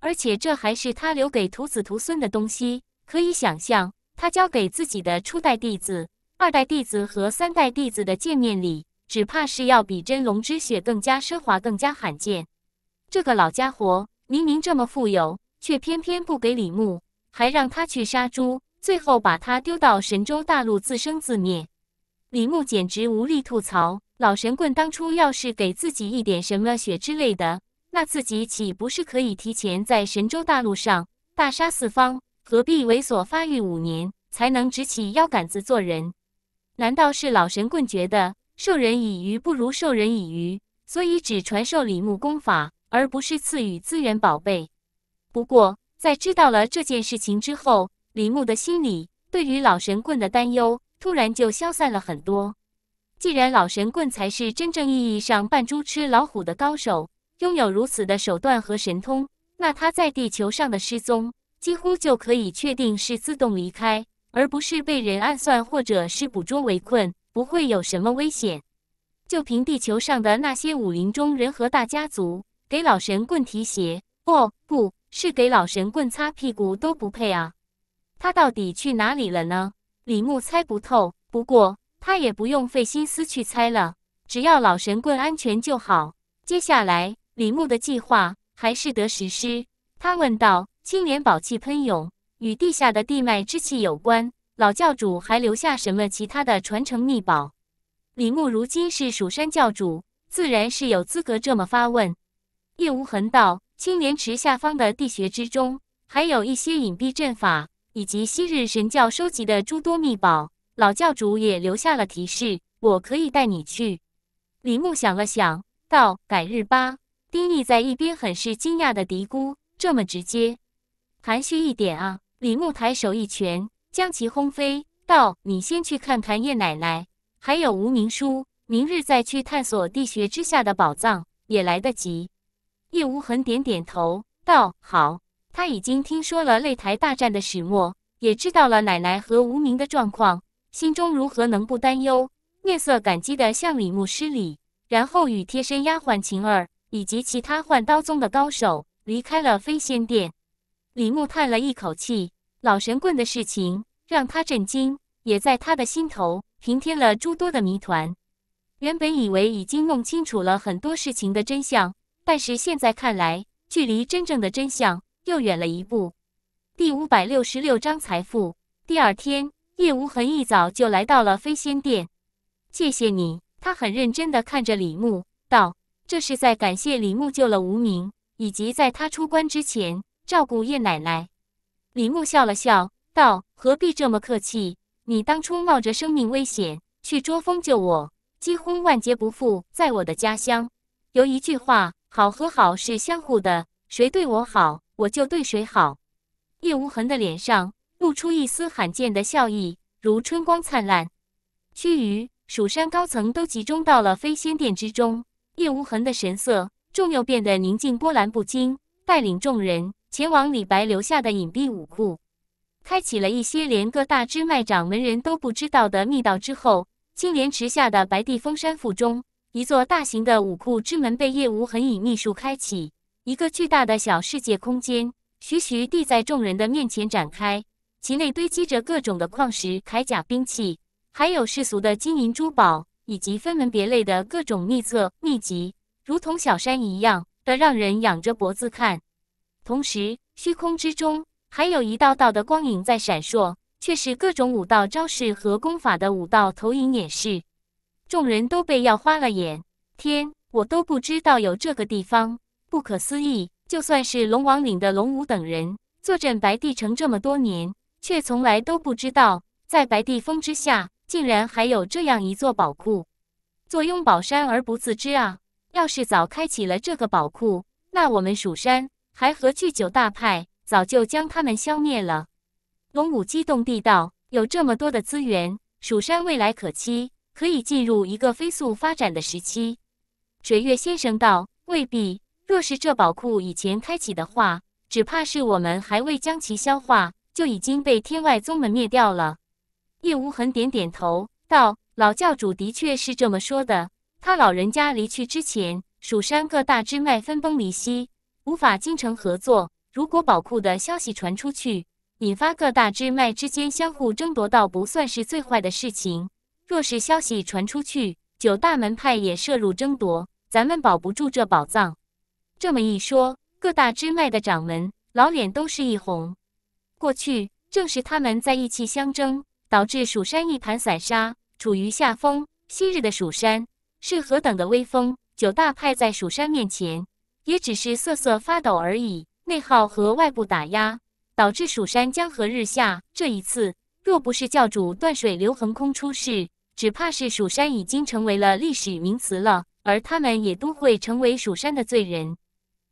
而且这还是他留给徒子徒孙的东西，可以想象，他交给自己的初代弟子、二代弟子和三代弟子的见面礼，只怕是要比真龙之血更加奢华、更加罕见。这个老家伙明明这么富有，却偏偏不给李牧。还让他去杀猪，最后把他丢到神州大陆自生自灭。李牧简直无力吐槽，老神棍当初要是给自己一点什么血之类的，那自己岂不是可以提前在神州大陆上大杀四方？何必猥琐发育五年才能直起腰杆子做人？难道是老神棍觉得授人以鱼不如授人以渔，所以只传授李牧功法，而不是赐予资源宝贝？不过。在知道了这件事情之后，李牧的心里对于老神棍的担忧突然就消散了很多。既然老神棍才是真正意义上扮猪吃老虎的高手，拥有如此的手段和神通，那他在地球上的失踪几乎就可以确定是自动离开，而不是被人暗算或者是捕捉围困，不会有什么危险。就凭地球上的那些武林中人和大家族给老神棍提鞋，哦不。是给老神棍擦屁股都不配啊！他到底去哪里了呢？李牧猜不透，不过他也不用费心思去猜了，只要老神棍安全就好。接下来，李牧的计划还是得实施。他问道：“青莲宝气喷涌，与地下的地脉之气有关。老教主还留下什么其他的传承秘宝？”李牧如今是蜀山教主，自然是有资格这么发问。叶无痕道。青莲池下方的地穴之中，还有一些隐蔽阵法，以及昔日神教收集的诸多秘宝。老教主也留下了提示，我可以带你去。李牧想了想，道：“改日吧。”丁毅在一边很是惊讶的嘀咕：“这么直接，含蓄一点啊！”李牧抬手一拳将其轰飞，道：“你先去看看叶奶奶，还有无名叔，明日再去探索地穴之下的宝藏，也来得及。”叶无痕点点头，道：“好，他已经听说了擂台大战的始末，也知道了奶奶和无名的状况，心中如何能不担忧？面色感激地向李牧施礼，然后与贴身丫鬟晴儿以及其他换刀宗的高手离开了飞仙殿。”李牧叹了一口气，老神棍的事情让他震惊，也在他的心头平添了诸多的谜团。原本以为已经弄清楚了很多事情的真相。但是现在看来，距离真正的真相又远了一步。第五百六十六章财富。第二天，叶无痕一早就来到了飞仙殿。谢谢你，他很认真的看着李牧道：“这是在感谢李牧救了无名，以及在他出关之前照顾叶奶奶。”李牧笑了笑，道：“何必这么客气？你当初冒着生命危险去捉风救我，几乎万劫不复，在我的家乡，有一句话。”好和好是相互的，谁对我好，我就对谁好。叶无痕的脸上露出一丝罕见的笑意，如春光灿烂。须臾，蜀山高层都集中到了飞仙殿之中。叶无痕的神色重又变得宁静波澜不惊，带领众人前往李白留下的隐蔽武库，开启了一些连各大支脉掌门人都不知道的密道之后，青莲池下的白帝峰山腹中。一座大型的武库之门被叶无痕以秘术开启，一个巨大的小世界空间徐徐地在众人的面前展开，其内堆积着各种的矿石、铠甲、兵器，还有世俗的金银珠宝，以及分门别类的各种秘策秘籍，如同小山一样的让人仰着脖子看。同时，虚空之中还有一道道的光影在闪烁，却是各种武道招式和功法的武道投影演示。众人都被耀花了眼，天！我都不知道有这个地方，不可思议。就算是龙王岭的龙武等人，坐镇白帝城这么多年，却从来都不知道，在白帝峰之下竟然还有这样一座宝库，坐拥宝山而不自知啊！要是早开启了这个宝库，那我们蜀山还何惧九大派？早就将他们消灭了。龙武激动地道：“有这么多的资源，蜀山未来可期。”可以进入一个飞速发展的时期。水月先生道：“未必，若是这宝库以前开启的话，只怕是我们还未将其消化，就已经被天外宗门灭掉了。”叶无痕点点头道：“老教主的确是这么说的。他老人家离去之前，蜀山各大支脉分崩离析，无法精诚合作。如果宝库的消息传出去，引发各大支脉之间相互争夺，倒不算是最坏的事情。”若是消息传出去，九大门派也涉入争夺，咱们保不住这宝藏。这么一说，各大支脉的掌门老脸都是一红。过去正是他们在意气相争，导致蜀山一盘散沙，处于下风。昔日的蜀山是何等的威风，九大派在蜀山面前也只是瑟瑟发抖而已。内耗和外部打压导致蜀山江河日下。这一次，若不是教主断水流横空出世，只怕是蜀山已经成为了历史名词了，而他们也都会成为蜀山的罪人。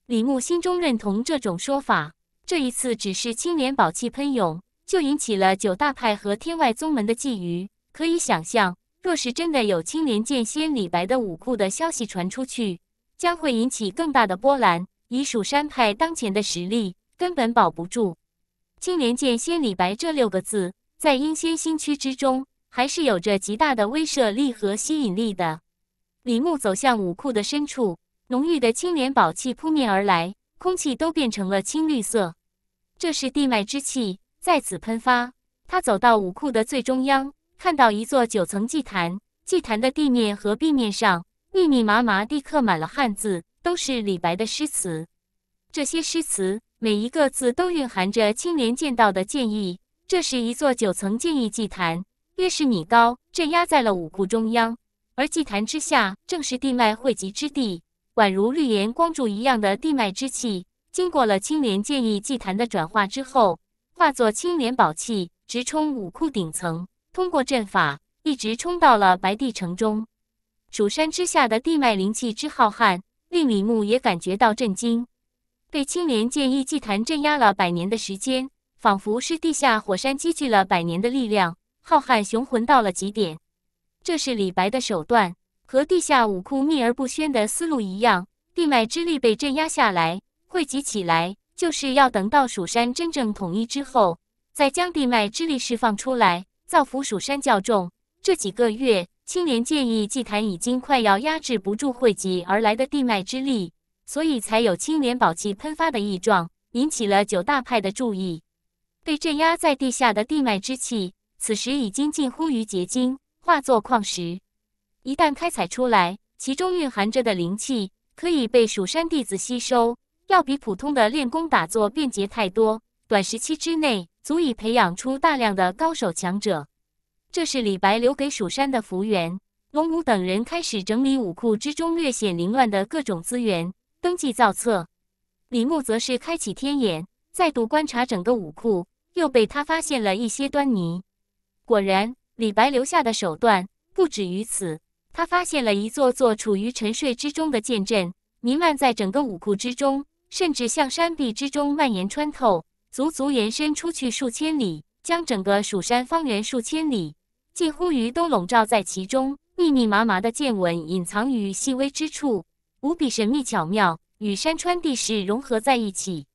李牧心中认同这种说法。这一次只是青莲宝器喷涌，就引起了九大派和天外宗门的觊觎。可以想象，若是真的有青莲剑仙李白的武库的消息传出去，将会引起更大的波澜。以蜀山派当前的实力，根本保不住“青莲剑仙李白”这六个字，在阴仙新区之中。还是有着极大的威慑力和吸引力的。李牧走向武库的深处，浓郁的青莲宝气扑面而来，空气都变成了青绿色。这是地脉之气在此喷发。他走到武库的最中央，看到一座九层祭坛，祭坛的地面和壁面上密密麻麻地刻满了汉字，都是李白的诗词。这些诗词每一个字都蕴含着青莲剑道的剑意。这是一座九层剑意祭坛。约十米高，镇压在了武库中央。而祭坛之下，正是地脉汇集之地，宛如绿炎光柱一样的地脉之气，经过了青莲剑意祭坛的转化之后，化作青莲宝气，直冲武库顶层。通过阵法，一直冲到了白帝城中。蜀山之下的地脉灵气之浩瀚，令李牧也感觉到震惊。被青莲剑意祭坛镇压了百年的时间，仿佛是地下火山积聚了百年的力量。浩瀚雄浑到了极点，这是李白的手段，和地下武库秘而不宣的思路一样。地脉之力被镇压下来，汇集起来，就是要等到蜀山真正统一之后，再将地脉之力释放出来，造福蜀山教众。这几个月，青莲建议祭坛已经快要压制不住汇集而来的地脉之力，所以才有青莲宝气喷发的异状，引起了九大派的注意。被镇压在地下的地脉之气。此时已经近乎于结晶，化作矿石。一旦开采出来，其中蕴含着的灵气可以被蜀山弟子吸收，要比普通的练功打坐便捷太多。短时期之内，足以培养出大量的高手强者。这是李白留给蜀山的福源。龙武等人开始整理武库之中略显凌乱的各种资源，登记造册。李牧则是开启天眼，再度观察整个武库，又被他发现了一些端倪。果然，李白留下的手段不止于此。他发现了一座座处于沉睡之中的剑阵，弥漫在整个武库之中，甚至向山壁之中蔓延穿透，足足延伸出去数千里，将整个蜀山方圆数千里近乎于都笼罩在其中。密密麻麻的剑纹隐藏于细微之处，无比神秘巧妙，与山川地势融合在一起。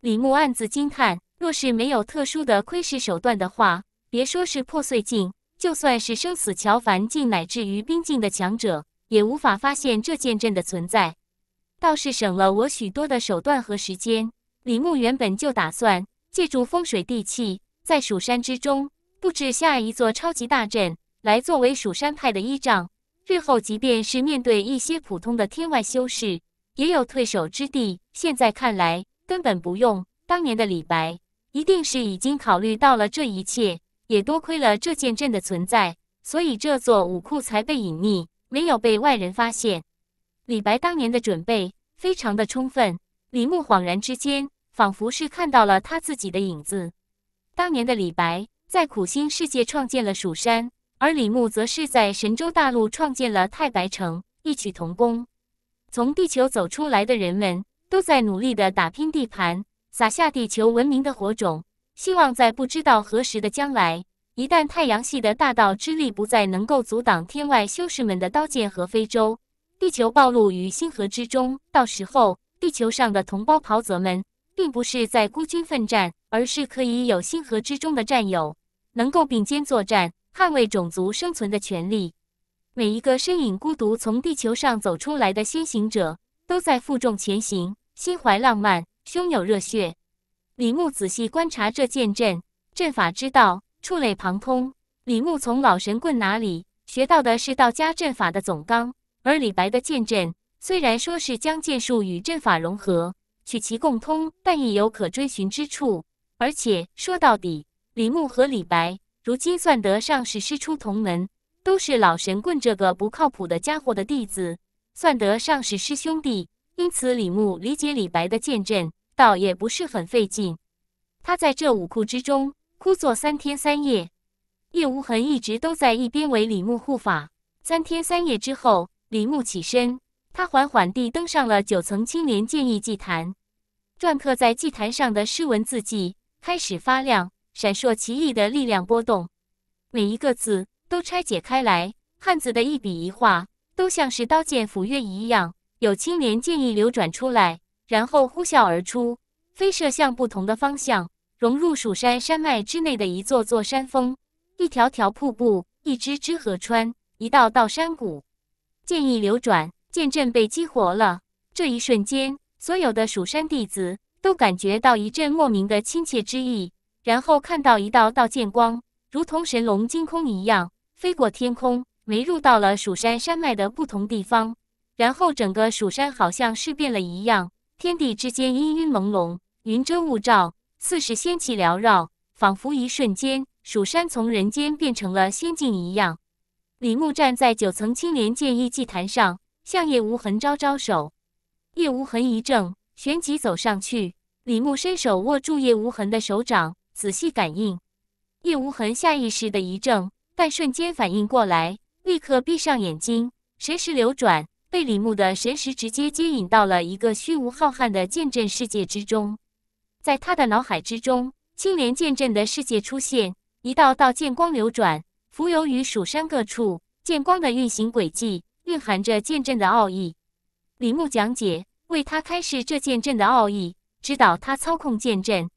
李牧暗自惊叹，若是没有特殊的窥视手段的话。别说是破碎境，就算是生死桥、凡境，乃至于冰境的强者，也无法发现这剑阵的存在。倒是省了我许多的手段和时间。李牧原本就打算借助风水地气，在蜀山之中布置下一座超级大阵，来作为蜀山派的依仗。日后，即便是面对一些普通的天外修士，也有退守之地。现在看来，根本不用。当年的李白，一定是已经考虑到了这一切。也多亏了这剑阵的存在，所以这座武库才被隐匿，没有被外人发现。李白当年的准备非常的充分。李牧恍然之间，仿佛是看到了他自己的影子。当年的李白在苦心世界创建了蜀山，而李牧则是在神州大陆创建了太白城，异曲同工。从地球走出来的人们，都在努力的打拼地盘，撒下地球文明的火种。希望在不知道何时的将来，一旦太阳系的大道之力不再能够阻挡天外修士们的刀剑和飞舟，地球暴露于星河之中。到时候，地球上的同胞袍泽们，并不是在孤军奋战，而是可以有星河之中的战友，能够并肩作战，捍卫种族生存的权利。每一个身影孤独从地球上走出来的先行者，都在负重前行，心怀浪漫，胸有热血。李牧仔细观察这剑阵阵法之道，触类旁通。李牧从老神棍哪里学到的是道家阵法的总纲，而李白的剑阵虽然说是将剑术与阵法融合，取其共通，但亦有可追寻之处。而且说到底，李牧和李白如今算得上是师出同门，都是老神棍这个不靠谱的家伙的弟子，算得上是师兄弟。因此，李牧理解李白的剑阵。倒也不是很费劲，他在这武库之中枯坐三天三夜，叶无痕一直都在一边为李牧护法。三天三夜之后，李牧起身，他缓缓地登上了九层青莲剑意祭坛。篆刻在祭坛上的诗文字迹开始发亮，闪烁奇异的力量波动。每一个字都拆解开来，汉字的一笔一画都像是刀剑斧钺一样，有青莲剑意流转出来。然后呼啸而出，飞射向不同的方向，融入蜀山山脉之内的一座座山峰、一条条瀑布、一只只河川、一道道山谷。剑意流转，剑阵被激活了。这一瞬间，所有的蜀山弟子都感觉到一阵莫名的亲切之意，然后看到一道道剑光，如同神龙惊空一样飞过天空，没入到了蜀山山脉的不同地方。然后，整个蜀山好像是变了一样。天地之间氤氲朦胧，云遮雾罩，似是仙气缭绕，仿佛一瞬间，蜀山从人间变成了仙境一样。李牧站在九层青莲剑意祭坛上，向叶无痕招招手。叶无痕一怔，旋即走上去。李牧伸手握住叶无痕的手掌，仔细感应。叶无痕下意识的一怔，但瞬间反应过来，立刻闭上眼睛，神识流转。被李牧的神识直接接引到了一个虚无浩瀚的剑阵世界之中，在他的脑海之中，青莲剑阵的世界出现，一道道剑光流转，浮游于蜀山各处。剑光的运行轨迹蕴含着剑阵的奥义。李牧讲解，为他开示这剑阵的奥义，指导他操控剑阵。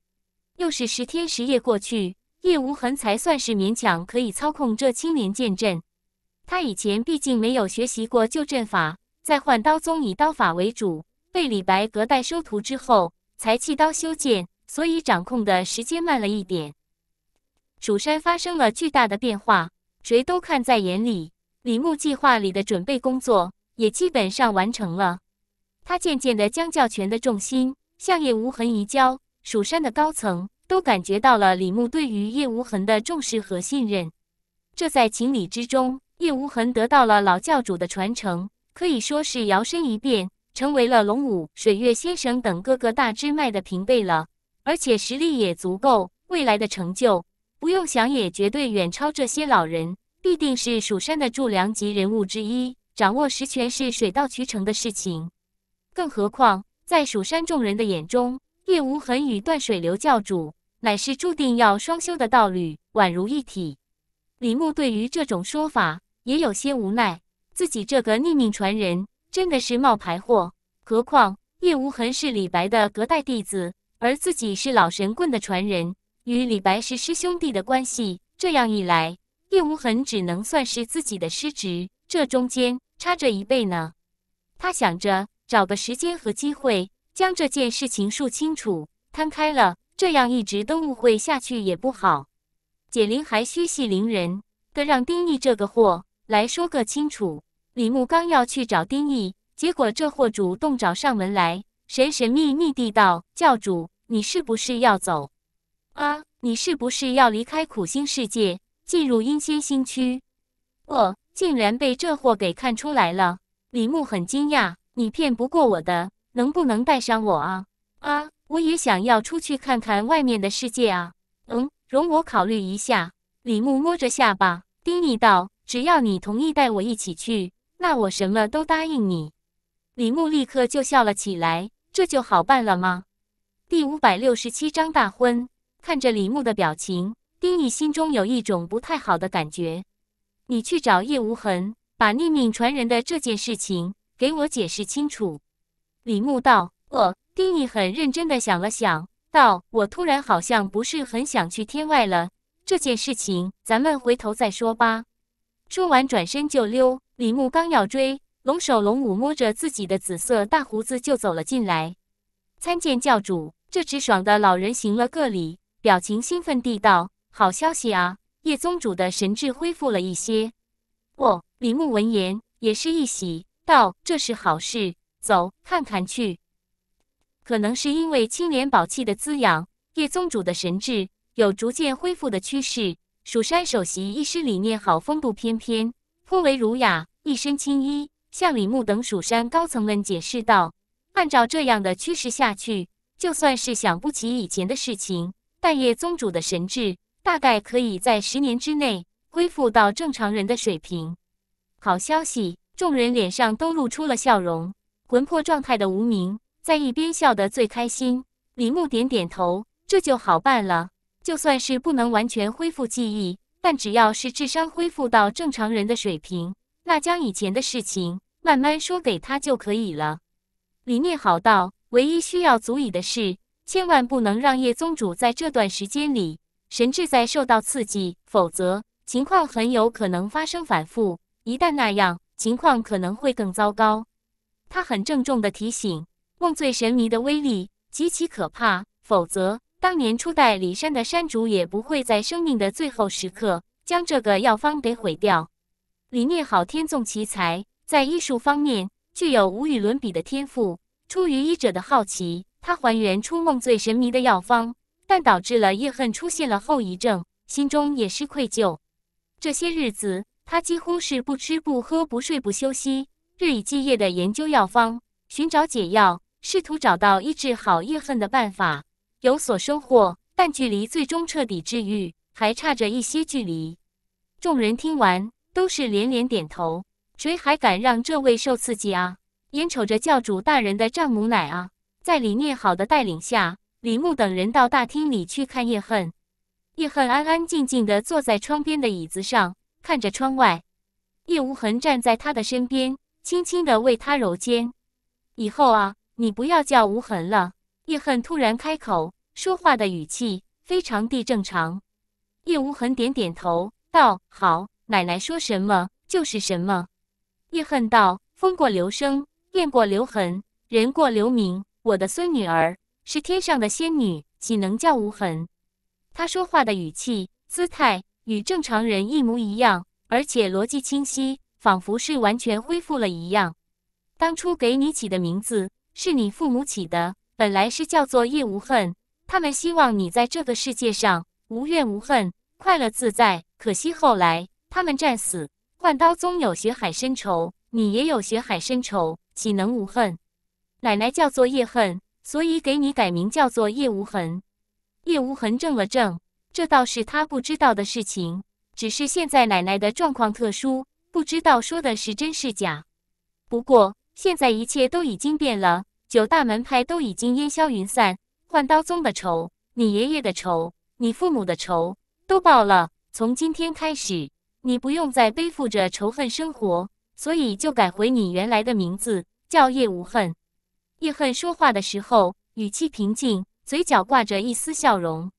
又是十天十夜过去，叶无痕才算是勉强可以操控这青莲剑阵。他以前毕竟没有学习过旧阵法。在换刀宗以刀法为主，被李白隔代收徒之后，才弃刀修建，所以掌控的时间慢了一点。蜀山发生了巨大的变化，谁都看在眼里。李牧计划里的准备工作也基本上完成了。他渐渐地将教权的重心向叶无痕移交。蜀山的高层都感觉到了李牧对于叶无痕的重视和信任，这在情理之中。叶无痕得到了老教主的传承。可以说是摇身一变，成为了龙武、水月先生等各个大支脉的平辈了，而且实力也足够，未来的成就不用想也绝对远超这些老人，必定是蜀山的柱梁级人物之一，掌握实权是水到渠成的事情。更何况，在蜀山众人的眼中，叶无痕与断水流教主乃是注定要双修的道侣，宛如一体。李牧对于这种说法也有些无奈。自己这个逆命传人真的是冒牌货，何况叶无痕是李白的隔代弟子，而自己是老神棍的传人，与李白是师兄弟的关系。这样一来，叶无痕只能算是自己的师侄，这中间差着一辈呢。他想着找个时间和机会，将这件事情说清楚、摊开了，这样一直都误会下去也不好。解铃还须系铃人，得让丁义这个货来说个清楚。李牧刚要去找丁毅，结果这货主动找上门来，神神秘秘地道：“教主，你是不是要走？啊，你是不是要离开苦心世界，进入阴仙新区？”哦，竟然被这货给看出来了，李牧很惊讶：“你骗不过我的，能不能带上我啊？啊，我也想要出去看看外面的世界啊！”嗯，容我考虑一下。李牧摸着下巴，丁毅道：“只要你同意带我一起去。”那我什么都答应你，李牧立刻就笑了起来。这就好办了吗？第五百六十七章大婚。看着李牧的表情，丁毅心中有一种不太好的感觉。你去找叶无痕，把逆命传人的这件事情给我解释清楚。李牧道：“呃，」丁毅很认真的想了想，道：“我突然好像不是很想去天外了。这件事情咱们回头再说吧。”说完，转身就溜。李牧刚要追，龙首龙武摸着自己的紫色大胡子就走了进来。参见教主，这直爽的老人行了个礼，表情兴奋地道：“好消息啊！叶宗主的神智恢复了一些。”哦，李牧闻言也是一喜，道：“这是好事，走看看去。”可能是因为青莲宝器的滋养，叶宗主的神智有逐渐恢复的趋势。蜀山首席医师理念好风度翩翩。颇为儒雅，一身青衣，向李牧等蜀山高层们解释道：“按照这样的趋势下去，就算是想不起以前的事情，但叶宗主的神智大概可以在十年之内恢复到正常人的水平。”好消息，众人脸上都露出了笑容。魂魄状态的无名在一边笑得最开心。李牧点点头：“这就好办了，就算是不能完全恢复记忆。”但只要是智商恢复到正常人的水平，那将以前的事情慢慢说给他就可以了。李念好道：“唯一需要足以的是，千万不能让叶宗主在这段时间里神智再受到刺激，否则情况很有可能发生反复。一旦那样，情况可能会更糟糕。”他很郑重地提醒：“梦醉神迷的威力极其可怕，否则……”当年初代李山的山主也不会在生命的最后时刻将这个药方给毁掉。李念好天纵奇才，在医术方面具有无与伦比的天赋。出于医者的好奇，他还原出梦最神秘的药方，但导致了叶恨出现了后遗症，心中也是愧疚。这些日子，他几乎是不吃不喝不睡不休息，日以继夜的研究药方，寻找解药，试图找到医治好叶恨的办法。有所收获，但距离最终彻底治愈还差着一些距离。众人听完都是连连点头，谁还敢让这位受刺激啊？眼瞅着教主大人的丈母奶啊，在李念好的带领下，李牧等人到大厅里去看叶恨。叶恨安安静静的坐在窗边的椅子上，看着窗外。叶无痕站在他的身边，轻轻的为他揉肩。以后啊，你不要叫无痕了。叶恨突然开口。说话的语气非常地正常，叶无痕点点头道：“好，奶奶说什么就是什么。”叶恨道：“风过留声，雁过留痕，人过留名。我的孙女儿是天上的仙女，岂能叫无痕？”他说话的语气、姿态与正常人一模一样，而且逻辑清晰，仿佛是完全恢复了一样。当初给你起的名字是你父母起的，本来是叫做叶无恨，他们希望你在这个世界上无怨无恨，快乐自在。可惜后来他们战死，幻刀宗有血海深仇，你也有血海深仇，岂能无恨？奶奶叫做叶恨，所以给你改名叫做叶无痕。叶无痕怔了怔，这倒是他不知道的事情。只是现在奶奶的状况特殊，不知道说的是真是假。不过现在一切都已经变了，九大门派都已经烟消云散。换刀宗的仇，你爷爷的仇，你父母的仇都报了。从今天开始，你不用再背负着仇恨生活，所以就改回你原来的名字，叫叶无恨。叶恨说话的时候语气平静，嘴角挂着一丝笑容。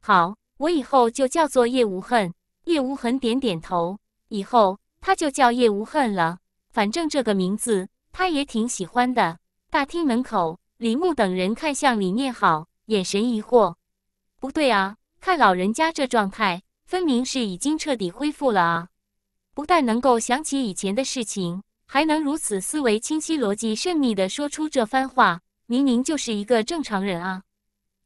好，我以后就叫做叶无恨。叶无痕点点头，以后他就叫叶无恨了。反正这个名字他也挺喜欢的。大厅门口。李牧等人看向李念好，眼神疑惑：“不对啊，看老人家这状态，分明是已经彻底恢复了啊！不但能够想起以前的事情，还能如此思维清晰、逻辑缜密的说出这番话，明明就是一个正常人啊！”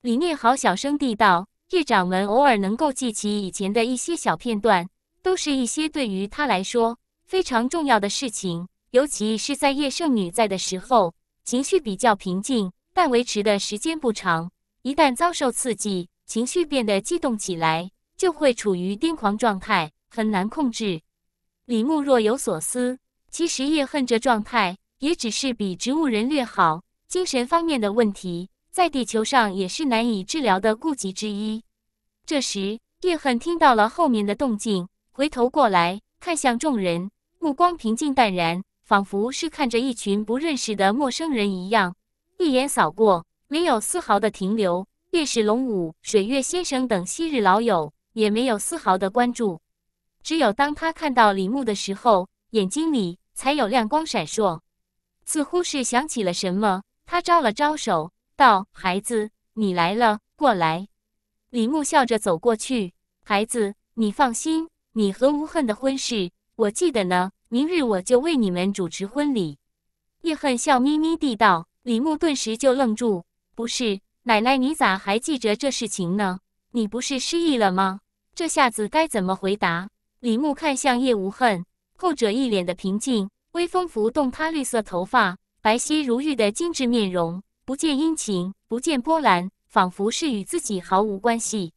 李念好小声地道：“叶掌门偶尔能够记起以前的一些小片段，都是一些对于他来说非常重要的事情，尤其是在叶圣女在的时候。”情绪比较平静，但维持的时间不长。一旦遭受刺激，情绪变得激动起来，就会处于癫狂状态，很难控制。李牧若有所思。其实叶恨这状态，也只是比植物人略好。精神方面的问题，在地球上也是难以治疗的痼疾之一。这时，叶恨听到了后面的动静，回头过来，看向众人，目光平静淡然。仿佛是看着一群不认识的陌生人一样，一眼扫过，没有丝毫的停留。便是龙、武水月先生等昔日老友，也没有丝毫的关注。只有当他看到李牧的时候，眼睛里才有亮光闪烁，似乎是想起了什么。他招了招手，道：“孩子，你来了，过来。”李牧笑着走过去：“孩子，你放心，你和无恨的婚事，我记得呢。”明日我就为你们主持婚礼。”叶恨笑眯眯地道。李牧顿时就愣住：“不是，奶奶，你咋还记着这事情呢？你不是失忆了吗？这下子该怎么回答？”李牧看向叶无恨，后者一脸的平静。微风拂动他绿色头发，白皙如玉的精致面容，不见阴晴，不见波澜，仿佛是与自己毫无关系。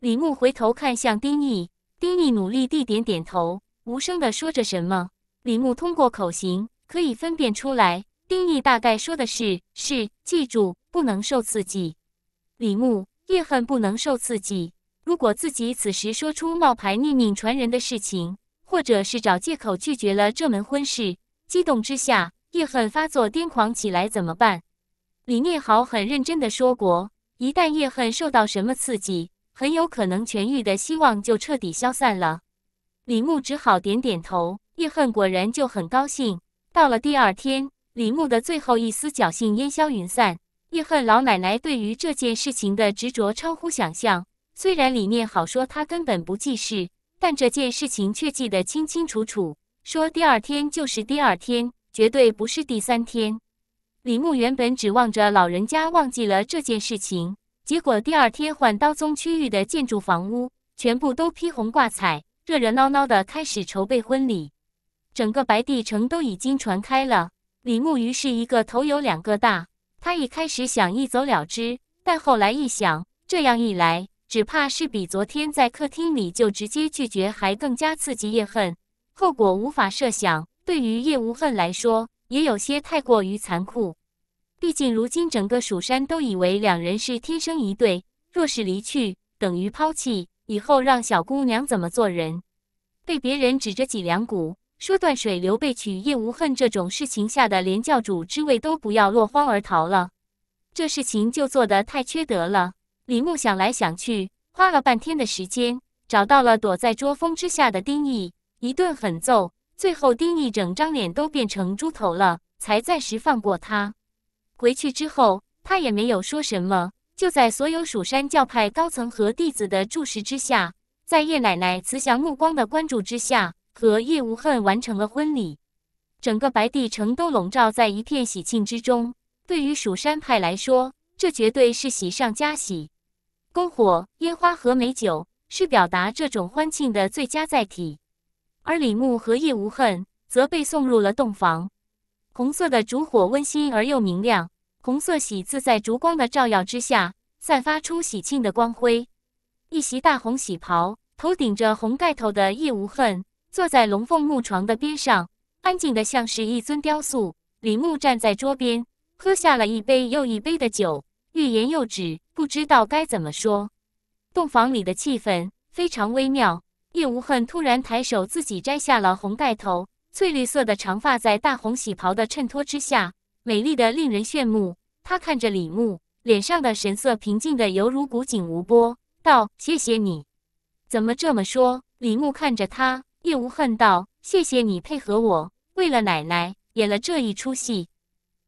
李牧回头看向丁毅，丁毅努力地点点头。无声的说着什么，李牧通过口型可以分辨出来，丁毅大概说的是：是记住不能受刺激。李牧叶恨不能受刺激，如果自己此时说出冒牌逆命传人的事情，或者是找借口拒绝了这门婚事，激动之下叶恨发作癫狂起来怎么办？李念豪很认真的说过，一旦叶恨受到什么刺激，很有可能痊愈的希望就彻底消散了。李牧只好点点头，叶恨果然就很高兴。到了第二天，李牧的最后一丝侥幸烟消云散。叶恨老奶奶对于这件事情的执着超乎想象，虽然里面好说她根本不记事，但这件事情却记得清清楚楚，说第二天就是第二天，绝对不是第三天。李牧原本指望着老人家忘记了这件事情，结果第二天换刀宗区域的建筑房屋全部都披红挂彩。热热闹闹的开始筹备婚礼，整个白帝城都已经传开了。李牧于是一个头有两个大，他一开始想一走了之，但后来一想，这样一来，只怕是比昨天在客厅里就直接拒绝还更加刺激叶恨，后果无法设想。对于叶无恨来说，也有些太过于残酷。毕竟如今整个蜀山都以为两人是天生一对，若是离去，等于抛弃。以后让小姑娘怎么做人？被别人指着脊梁骨说断水刘备取叶无恨这种事情吓得连教主之位都不要落荒而逃了，这事情就做得太缺德了。李牧想来想去，花了半天的时间，找到了躲在桌峰之下的丁毅，一顿狠揍，最后丁毅整张脸都变成猪头了，才暂时放过他。回去之后，他也没有说什么。就在所有蜀山教派高层和弟子的注视之下，在叶奶奶慈祥目光的关注之下，和叶无恨完成了婚礼。整个白帝城都笼罩在一片喜庆之中。对于蜀山派来说，这绝对是喜上加喜。篝火、烟花和美酒是表达这种欢庆的最佳载体。而李牧和叶无恨则被送入了洞房。红色的烛火温馨而又明亮。红色喜字在烛光的照耀之下，散发出喜庆的光辉。一袭大红喜袍，头顶着红盖头的叶无恨，坐在龙凤木床的边上，安静的像是一尊雕塑。李牧站在桌边，喝下了一杯又一杯的酒，欲言又止，不知道该怎么说。洞房里的气氛非常微妙。叶无恨突然抬手，自己摘下了红盖头，翠绿色的长发在大红喜袍的衬托之下。美丽的令人炫目，他看着李牧脸上的神色平静的犹如古井无波，道：“谢谢你。”怎么这么说？李牧看着他，叶无恨道：“谢谢你配合我，为了奶奶演了这一出戏。”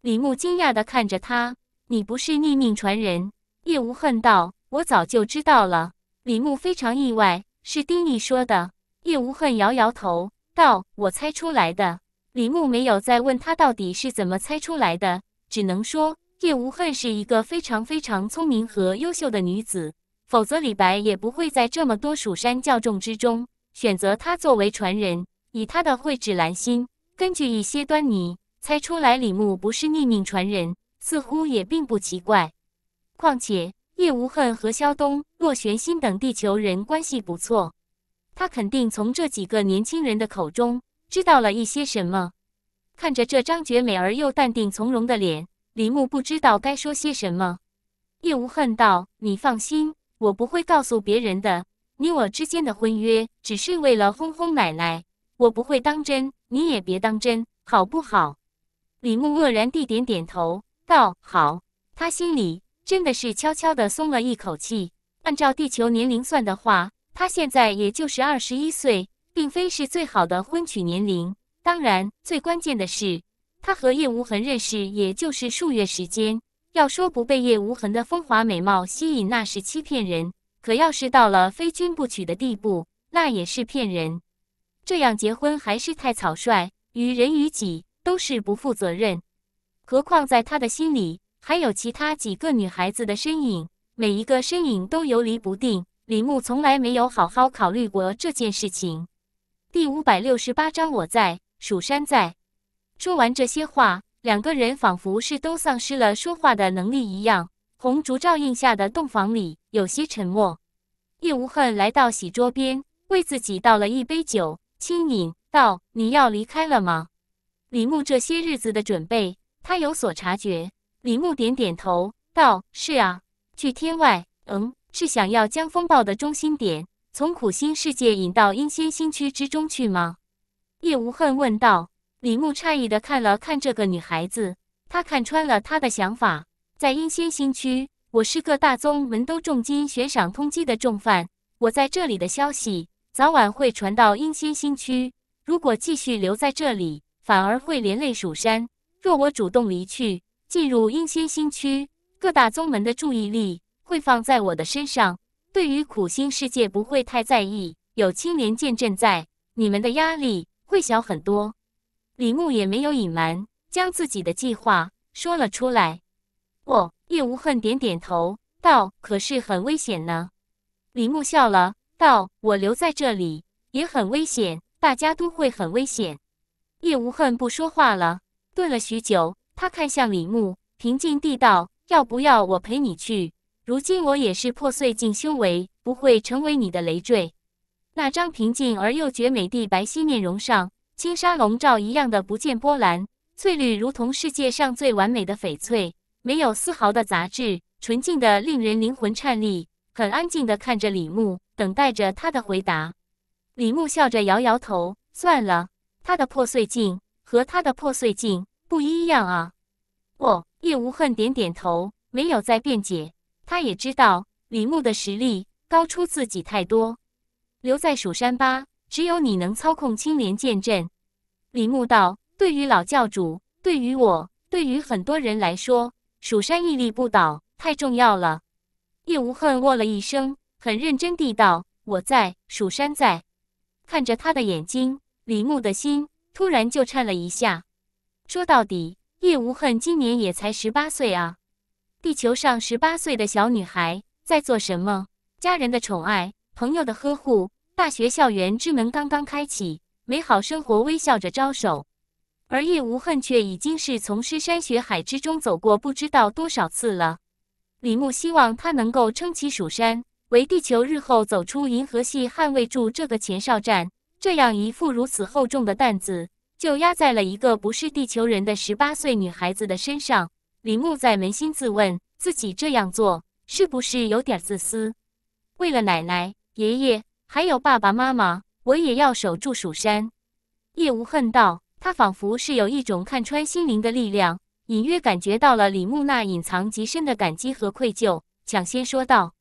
李牧惊讶的看着他：“你不是逆命传人？”叶无恨道：“我早就知道了。”李牧非常意外，是丁毅说的。叶无恨摇摇头道：“我猜出来的。”李牧没有再问他到底是怎么猜出来的，只能说叶无恨是一个非常非常聪明和优秀的女子，否则李白也不会在这么多蜀山教众之中选择她作为传人。以他的慧智兰心，根据一些端倪猜出来李牧不是逆命传人，似乎也并不奇怪。况且叶无恨和萧东、洛玄心等地球人关系不错，他肯定从这几个年轻人的口中。知道了一些什么？看着这张绝美而又淡定从容的脸，李牧不知道该说些什么。叶无恨道：“你放心，我不会告诉别人的。你我之间的婚约，只是为了哄哄奶奶，我不会当真，你也别当真，好不好？”李牧愕然地点点头，道：“好。”他心里真的是悄悄地松了一口气。按照地球年龄算的话，他现在也就是二十一岁。并非是最好的婚娶年龄。当然，最关键的是，他和叶无痕认识也就是数月时间。要说不被叶无痕的风华美貌吸引，那是欺骗人；可要是到了非君不娶的地步，那也是骗人。这样结婚还是太草率，于人于己都是不负责任。何况在他的心里还有其他几个女孩子的身影，每一个身影都游离不定。李牧从来没有好好考虑过这件事情。第五百六十八章，我在，蜀山在。说完这些话，两个人仿佛是都丧失了说话的能力一样。红烛照映下的洞房里有些沉默。叶无恨来到喜桌边，为自己倒了一杯酒，轻饮道：“你要离开了吗？”李牧这些日子的准备，他有所察觉。李牧点点头道：“是啊，去天外。嗯，是想要将风暴的中心点。”从苦心世界引到阴仙新区之中去吗？叶无恨问道。李牧诧异的看了看这个女孩子，他看穿了他的想法。在阴仙新区，我是个大宗门都重金悬赏通缉的重犯，我在这里的消息早晚会传到阴仙新区。如果继续留在这里，反而会连累蜀山。若我主动离去，进入阴仙新区，各大宗门的注意力会放在我的身上。对于苦心世界不会太在意，有青莲剑阵在，你们的压力会小很多。李牧也没有隐瞒，将自己的计划说了出来。哦，叶无恨点点头道：“可是很危险呢。”李牧笑了，道：“我留在这里也很危险，大家都会很危险。”叶无恨不说话了，顿了许久，他看向李牧，平静地道：“要不要我陪你去？”如今我也是破碎镜修为，不会成为你的累赘。那张平静而又绝美的白皙面容上，轻纱笼罩一样的不见波澜，翠绿如同世界上最完美的翡翠，没有丝毫的杂质，纯净的令人灵魂颤栗。很安静的看着李牧，等待着他的回答。李牧笑着摇摇头，算了，他的破碎镜和他的破碎镜不一样啊。哦，叶无恨点点头，没有再辩解。他也知道李牧的实力高出自己太多，留在蜀山吧，只有你能操控青莲剑阵。李牧道：“对于老教主，对于我，对于很多人来说，蜀山屹立不倒太重要了。”叶无恨握了一声，很认真地道：“我在，蜀山在。”看着他的眼睛，李牧的心突然就颤了一下。说到底，叶无恨今年也才十八岁啊。地球上十八岁的小女孩在做什么？家人的宠爱，朋友的呵护，大学校园之门刚刚开启，美好生活微笑着招手。而叶无恨却已经是从尸山血海之中走过不知道多少次了。李牧希望他能够撑起蜀山，为地球日后走出银河系，捍卫住这个前哨站。这样一副如此厚重的担子，就压在了一个不是地球人的十八岁女孩子的身上。李牧在扪心自问，自己这样做是不是有点自私？为了奶奶、爷爷还有爸爸妈妈，我也要守住蜀山。叶无恨道，他仿佛是有一种看穿心灵的力量，隐约感觉到了李牧那隐藏极深的感激和愧疚，抢先说道：“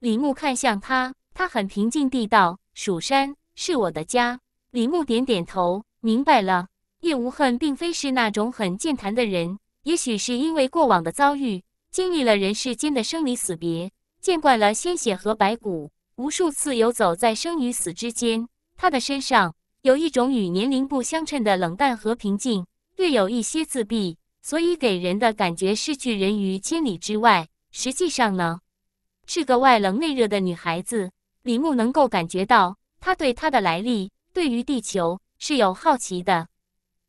李牧看向他，他很平静地道：‘蜀山是我的家。’”李牧点点头，明白了。叶无恨并非是那种很健谈的人。也许是因为过往的遭遇，经历了人世间的生离死别，见惯了鲜血和白骨，无数次游走在生与死之间，他的身上有一种与年龄不相称的冷淡和平静，略有一些自闭，所以给人的感觉是拒人于千里之外。实际上呢，是个外冷内热的女孩子。李牧能够感觉到，她对她的来历，对于地球是有好奇的。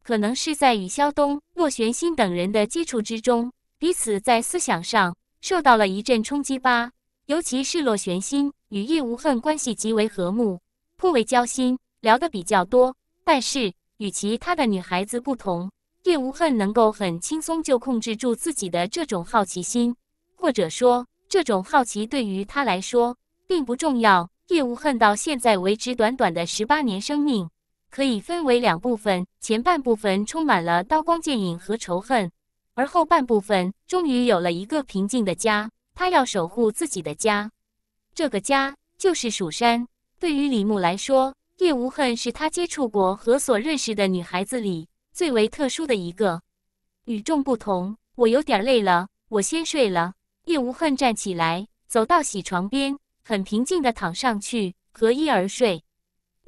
可能是在与萧东、骆玄心等人的接触之中，彼此在思想上受到了一阵冲击吧。尤其是骆玄心与叶无恨关系极为和睦，颇为交心，聊得比较多。但是与其他的女孩子不同，叶无恨能够很轻松就控制住自己的这种好奇心，或者说这种好奇对于他来说并不重要。叶无恨到现在为止短短的十八年生命。可以分为两部分，前半部分充满了刀光剑影和仇恨，而后半部分终于有了一个平静的家。他要守护自己的家，这个家就是蜀山。对于李牧来说，叶无恨是他接触过和所认识的女孩子里最为特殊的一个，与众不同。我有点累了，我先睡了。叶无恨站起来，走到洗床边，很平静的躺上去，合衣而睡。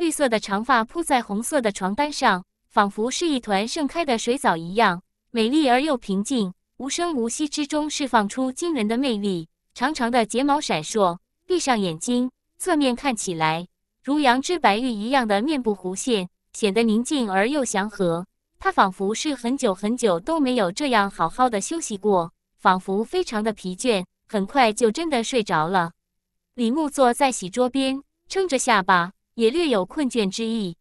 绿色的长发铺在红色的床单上，仿佛是一团盛开的水藻一样美丽而又平静，无声无息之中释放出惊人的魅力。长长的睫毛闪烁，闭上眼睛，侧面看起来如羊脂白玉一样的面部弧线显得宁静而又祥和。他仿佛是很久很久都没有这样好好的休息过，仿佛非常的疲倦，很快就真的睡着了。李牧坐在洗桌边，撑着下巴。也略有困倦之意，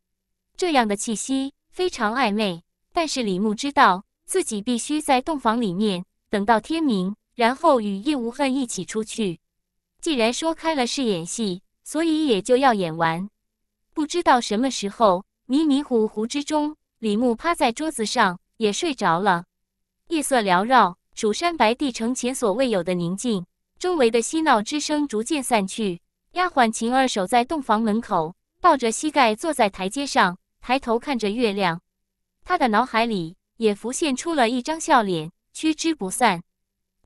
这样的气息非常暧昧。但是李牧知道自己必须在洞房里面等到天明，然后与叶无恨一起出去。既然说开了是演戏，所以也就要演完。不知道什么时候，迷迷糊糊之中，李牧趴在桌子上也睡着了。夜色缭绕，蜀山白帝城前所未有的宁静，周围的嬉闹之声逐渐散去。丫鬟晴儿守在洞房门口。抱着膝盖坐在台阶上，抬头看着月亮，他的脑海里也浮现出了一张笑脸，驱之不散。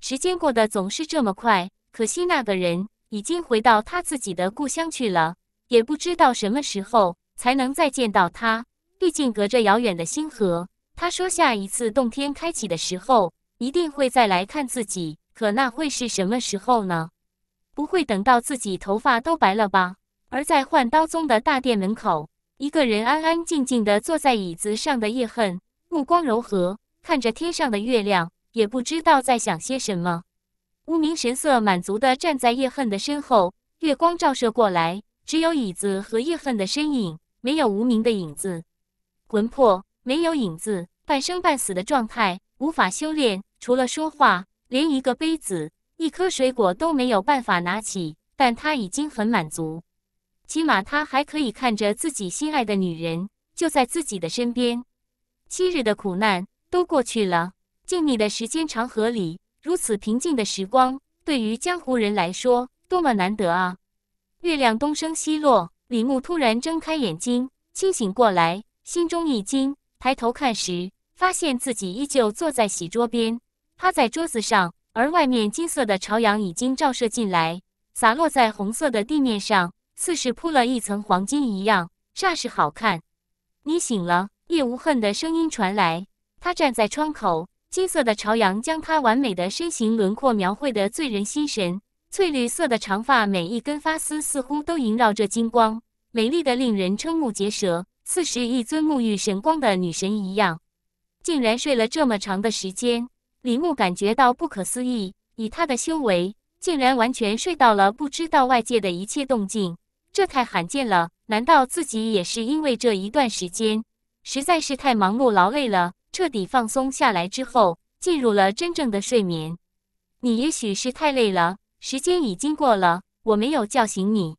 时间过得总是这么快，可惜那个人已经回到他自己的故乡去了，也不知道什么时候才能再见到他。毕竟隔着遥远的星河，他说下一次洞天开启的时候一定会再来看自己，可那会是什么时候呢？不会等到自己头发都白了吧？而在幻刀宗的大殿门口，一个人安安静静的坐在椅子上的叶恨，目光柔和，看着天上的月亮，也不知道在想些什么。无名神色满足的站在叶恨的身后，月光照射过来，只有椅子和叶恨的身影，没有无名的影子。魂魄没有影子，半生半死的状态，无法修炼，除了说话，连一个杯子、一颗水果都没有办法拿起，但他已经很满足。起码他还可以看着自己心爱的女人就在自己的身边，昔日的苦难都过去了。静谧的时间长河里，如此平静的时光，对于江湖人来说，多么难得啊！月亮东升西落，李牧突然睁开眼睛，清醒过来，心中一惊，抬头看时，发现自己依旧坐在洗桌边，趴在桌子上，而外面金色的朝阳已经照射进来，洒落在红色的地面上。似是铺了一层黄金一样，煞是好看。你醒了，叶无恨的声音传来。他站在窗口，金色的朝阳将他完美的身形轮廓描绘的醉人心神。翠绿色的长发，每一根发丝似乎都萦绕着金光，美丽的令人瞠目结舌，似是一尊沐浴神光的女神一样。竟然睡了这么长的时间，李牧感觉到不可思议。以他的修为，竟然完全睡到了不知道外界的一切动静。这太罕见了，难道自己也是因为这一段时间实在是太忙碌劳累了，彻底放松下来之后进入了真正的睡眠？你也许是太累了，时间已经过了，我没有叫醒你。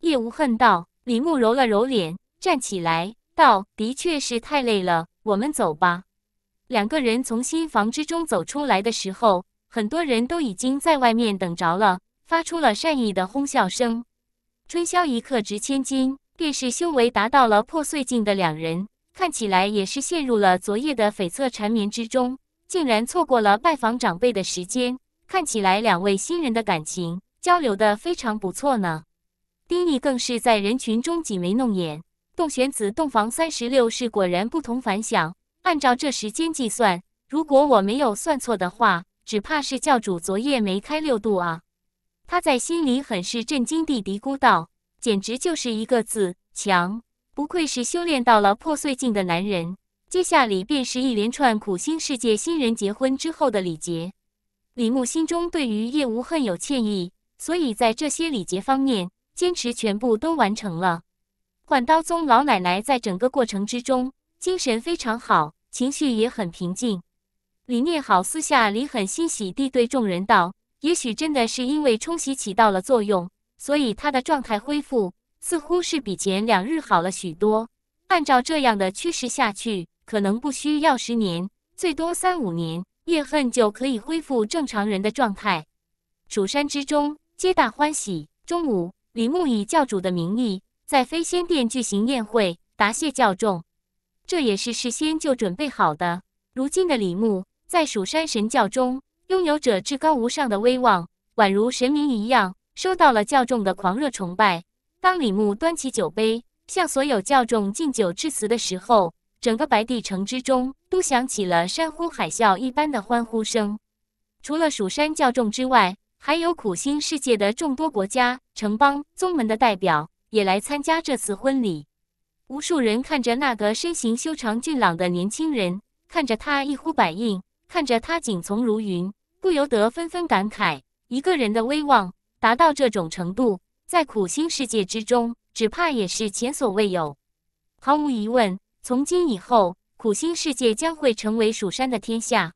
叶无恨道。李牧揉了揉脸，站起来道：“的确是太累了，我们走吧。”两个人从新房之中走出来的时候，很多人都已经在外面等着了，发出了善意的哄笑声。春宵一刻值千金，便是修为达到了破碎境的两人，看起来也是陷入了昨夜的悱恻缠绵之中，竟然错过了拜访长辈的时间。看起来两位新人的感情交流的非常不错呢。丁毅更是在人群中挤眉弄眼。洞玄子洞房三十六式果然不同凡响。按照这时间计算，如果我没有算错的话，只怕是教主昨夜没开六度啊。他在心里很是震惊地嘀咕道：“简直就是一个字，强！不愧是修炼到了破碎境的男人。”接下来便是一连串苦心世界新人结婚之后的礼节。李牧心中对于叶无恨有歉意，所以在这些礼节方面，坚持全部都完成了。幻刀宗老奶奶在整个过程之中，精神非常好，情绪也很平静。李念好私下里很欣喜地对众人道。也许真的是因为冲洗起到了作用，所以他的状态恢复似乎是比前两日好了许多。按照这样的趋势下去，可能不需要十年，最多三五年，叶恨就可以恢复正常人的状态。蜀山之中，皆大欢喜。中午，李牧以教主的名义在飞仙殿举行宴会，答谢教众。这也是事先就准备好的。如今的李牧，在蜀山神教中。拥有者至高无上的威望，宛如神明一样，收到了教众的狂热崇拜。当李牧端起酒杯，向所有教众敬酒致辞的时候，整个白帝城之中都响起了山呼海啸一般的欢呼声。除了蜀山教众之外，还有苦心世界的众多国家、城邦、宗门的代表也来参加这次婚礼。无数人看着那个身形修长俊朗的年轻人，看着他一呼百应，看着他景从如云。不由得纷纷感慨，一个人的威望达到这种程度，在苦心世界之中，只怕也是前所未有。毫无疑问，从今以后，苦心世界将会成为蜀山的天下。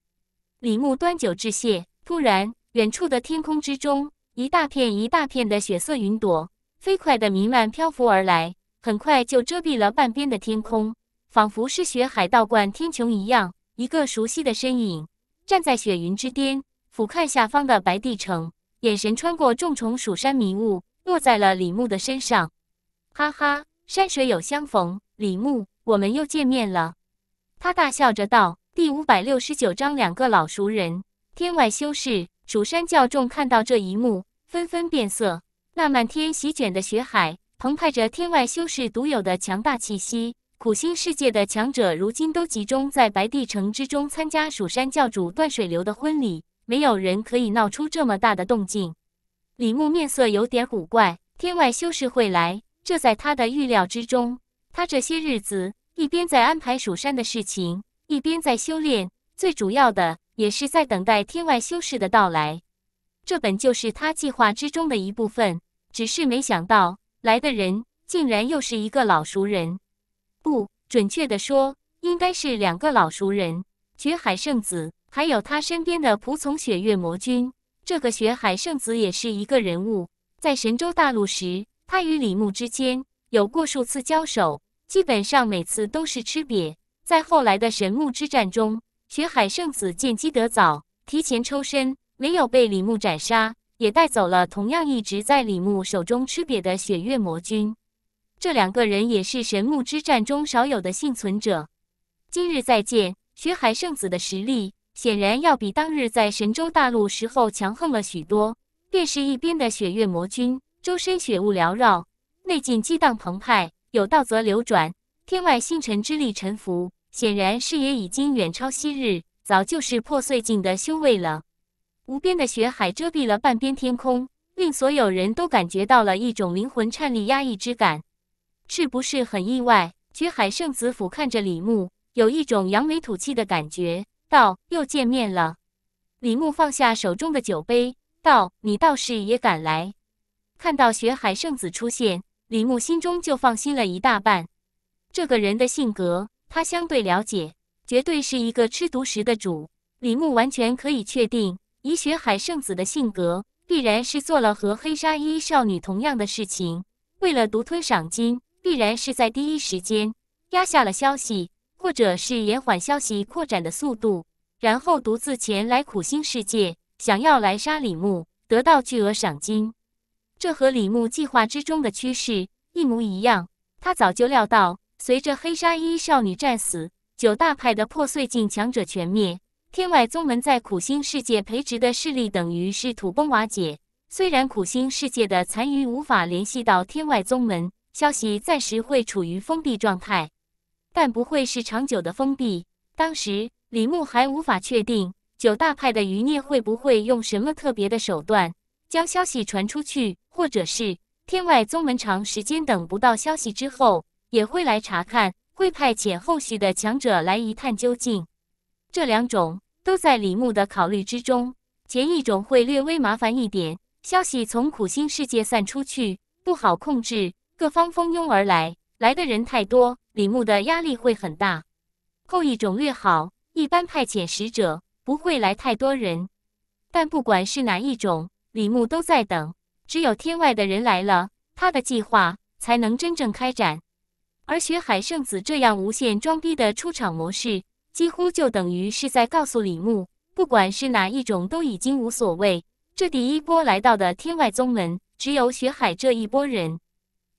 李牧端酒致谢。突然，远处的天空之中，一大片一大片的血色云朵飞快的弥漫漂浮而来，很快就遮蔽了半边的天空，仿佛是雪海倒灌天穹一样。一个熟悉的身影站在雪云之巅。俯瞰下方的白帝城，眼神穿过重重蜀山迷雾，落在了李牧的身上。哈哈，山水有相逢，李牧，我们又见面了。他大笑着道。第五百六十九章，两个老熟人。天外修士、蜀山教众看到这一幕，纷纷变色。那漫天席卷的雪海，澎湃着天外修士独有的强大气息。苦心世界的强者，如今都集中在白帝城之中，参加蜀山教主断水流的婚礼。没有人可以闹出这么大的动静。李牧面色有点古怪。天外修士会来，这在他的预料之中。他这些日子一边在安排蜀山的事情，一边在修炼，最主要的也是在等待天外修士的到来。这本就是他计划之中的一部分，只是没想到来的人竟然又是一个老熟人。不准确的说，应该是两个老熟人——觉海圣子。还有他身边的仆从雪月魔君，这个雪海圣子也是一个人物。在神州大陆时，他与李牧之间有过数次交手，基本上每次都是吃瘪。在后来的神木之战中，雪海圣子见机得早，提前抽身，没有被李牧斩杀，也带走了同样一直在李牧手中吃瘪的雪月魔君。这两个人也是神木之战中少有的幸存者。今日再见，雪海圣子的实力。显然要比当日在神州大陆时候强横了许多。便是一边的雪月魔君，周身雪雾缭绕，内劲激荡澎湃，有道则流转，天外星辰之力沉浮。显然，视野已经远超昔日，早就是破碎境的修为了。无边的雪海遮蔽了半边天空，令所有人都感觉到了一种灵魂颤栗、压抑之感。是不是很意外？绝海圣子俯瞰着李牧，有一种扬眉吐气的感觉。道又见面了，李牧放下手中的酒杯，道：“你倒是也赶来。”看到雪海圣子出现，李牧心中就放心了一大半。这个人的性格他相对了解，绝对是一个吃独食的主。李牧完全可以确定，以雪海圣子的性格，必然是做了和黑纱衣少女同样的事情。为了独吞赏金，必然是在第一时间压下了消息。或者是延缓消息扩展的速度，然后独自前来苦心世界，想要来杀李牧，得到巨额赏金。这和李牧计划之中的趋势一模一样。他早就料到，随着黑纱衣少女战死，九大派的破碎境强者全灭，天外宗门在苦心世界培植的势力等于是土崩瓦解。虽然苦心世界的残余无法联系到天外宗门，消息暂时会处于封闭状态。但不会是长久的封闭。当时李牧还无法确定九大派的余孽会不会用什么特别的手段将消息传出去，或者是天外宗门长时间等不到消息之后，也会来查看，会派遣后续的强者来一探究竟。这两种都在李牧的考虑之中。前一种会略微麻烦一点，消息从苦心世界散出去不好控制，各方蜂拥而来，来的人太多。李牧的压力会很大，后一种略好。一般派遣使者不会来太多人，但不管是哪一种，李牧都在等。只有天外的人来了，他的计划才能真正开展。而雪海圣子这样无限装逼的出场模式，几乎就等于是在告诉李牧，不管是哪一种，都已经无所谓。这第一波来到的天外宗门，只有雪海这一波人，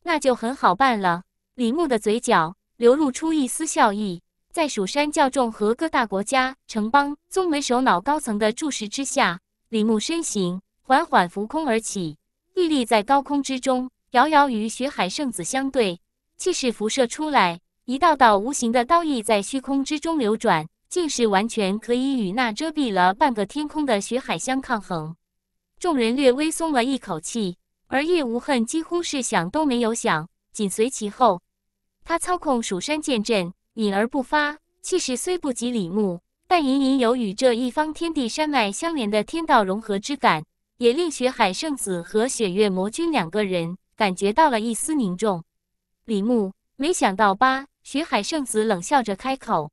那就很好办了。李牧的嘴角。流露出一丝笑意，在蜀山教众和各大国家、城邦、宗门首脑高层的注视之下，李牧身形缓缓浮空而起，屹立在高空之中，遥遥与雪海圣子相对，气势辐射出来，一道道无形的刀意在虚空之中流转，竟是完全可以与那遮蔽了半个天空的雪海相抗衡。众人略微松了一口气，而叶无恨几乎是想都没有想，紧随其后。他操控蜀山剑阵，隐而不发，气势虽不及李牧，但隐隐有与这一方天地山脉相连的天道融合之感，也令雪海圣子和雪月魔君两个人感觉到了一丝凝重。李牧没想到吧？雪海圣子冷笑着开口。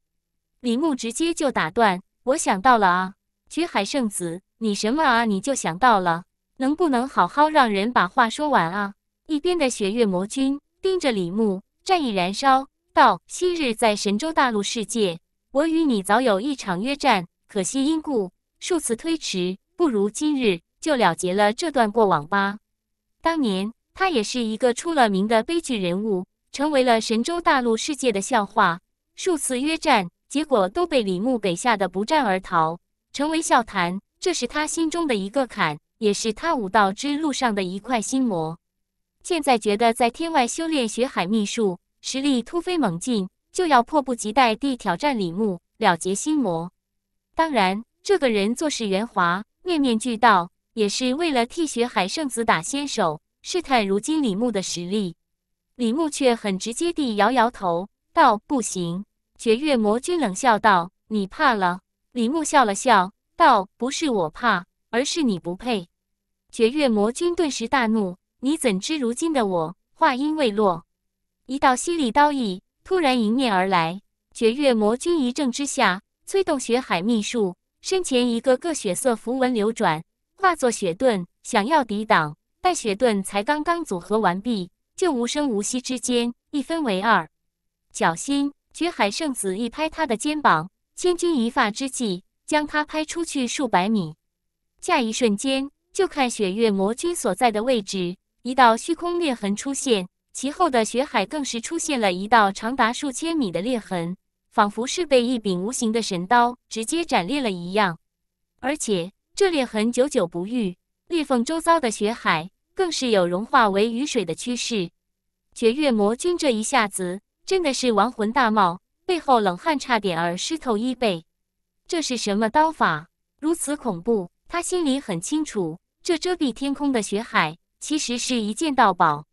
李牧直接就打断：“我想到了啊！”雪海圣子，你什么啊？你就想到了？能不能好好让人把话说完啊？一边的雪月魔君盯着李牧。战意燃烧，道：昔日在神州大陆世界，我与你早有一场约战，可惜因故数次推迟，不如今日就了结了这段过往吧。当年他也是一个出了名的悲剧人物，成为了神州大陆世界的笑话。数次约战，结果都被李牧给吓得不战而逃，成为笑谈。这是他心中的一个坎，也是他武道之路上的一块心魔。现在觉得在天外修炼雪海秘术，实力突飞猛进，就要迫不及待地挑战李牧，了结心魔。当然，这个人做事圆滑，面面俱到，也是为了替雪海圣子打先手，试探如今李牧的实力。李牧却很直接地摇摇头，道：“不行。”绝月魔君冷笑道：“你怕了？”李牧笑了笑，道：“不是我怕，而是你不配。”绝月魔君顿时大怒。你怎知如今的我？话音未落，一道犀利刀意突然迎面而来，绝月魔君一怔之下，催动雪海秘术，身前一个个血色符文流转，化作雪盾，想要抵挡。但雪盾才刚刚组合完毕，就无声无息之间一分为二。脚心，绝海圣子一拍他的肩膀，千钧一发之际，将他拍出去数百米。下一瞬间，就看雪月魔君所在的位置。一道虚空裂痕出现，其后的雪海更是出现了一道长达数千米的裂痕，仿佛是被一柄无形的神刀直接斩裂了一样。而且这裂痕久久不愈，裂缝周遭的雪海更是有融化为雨水的趋势。绝月魔君这一下子真的是亡魂大冒，背后冷汗差点儿湿透衣背。这是什么刀法？如此恐怖，他心里很清楚，这遮蔽天空的雪海。其实是一件道宝，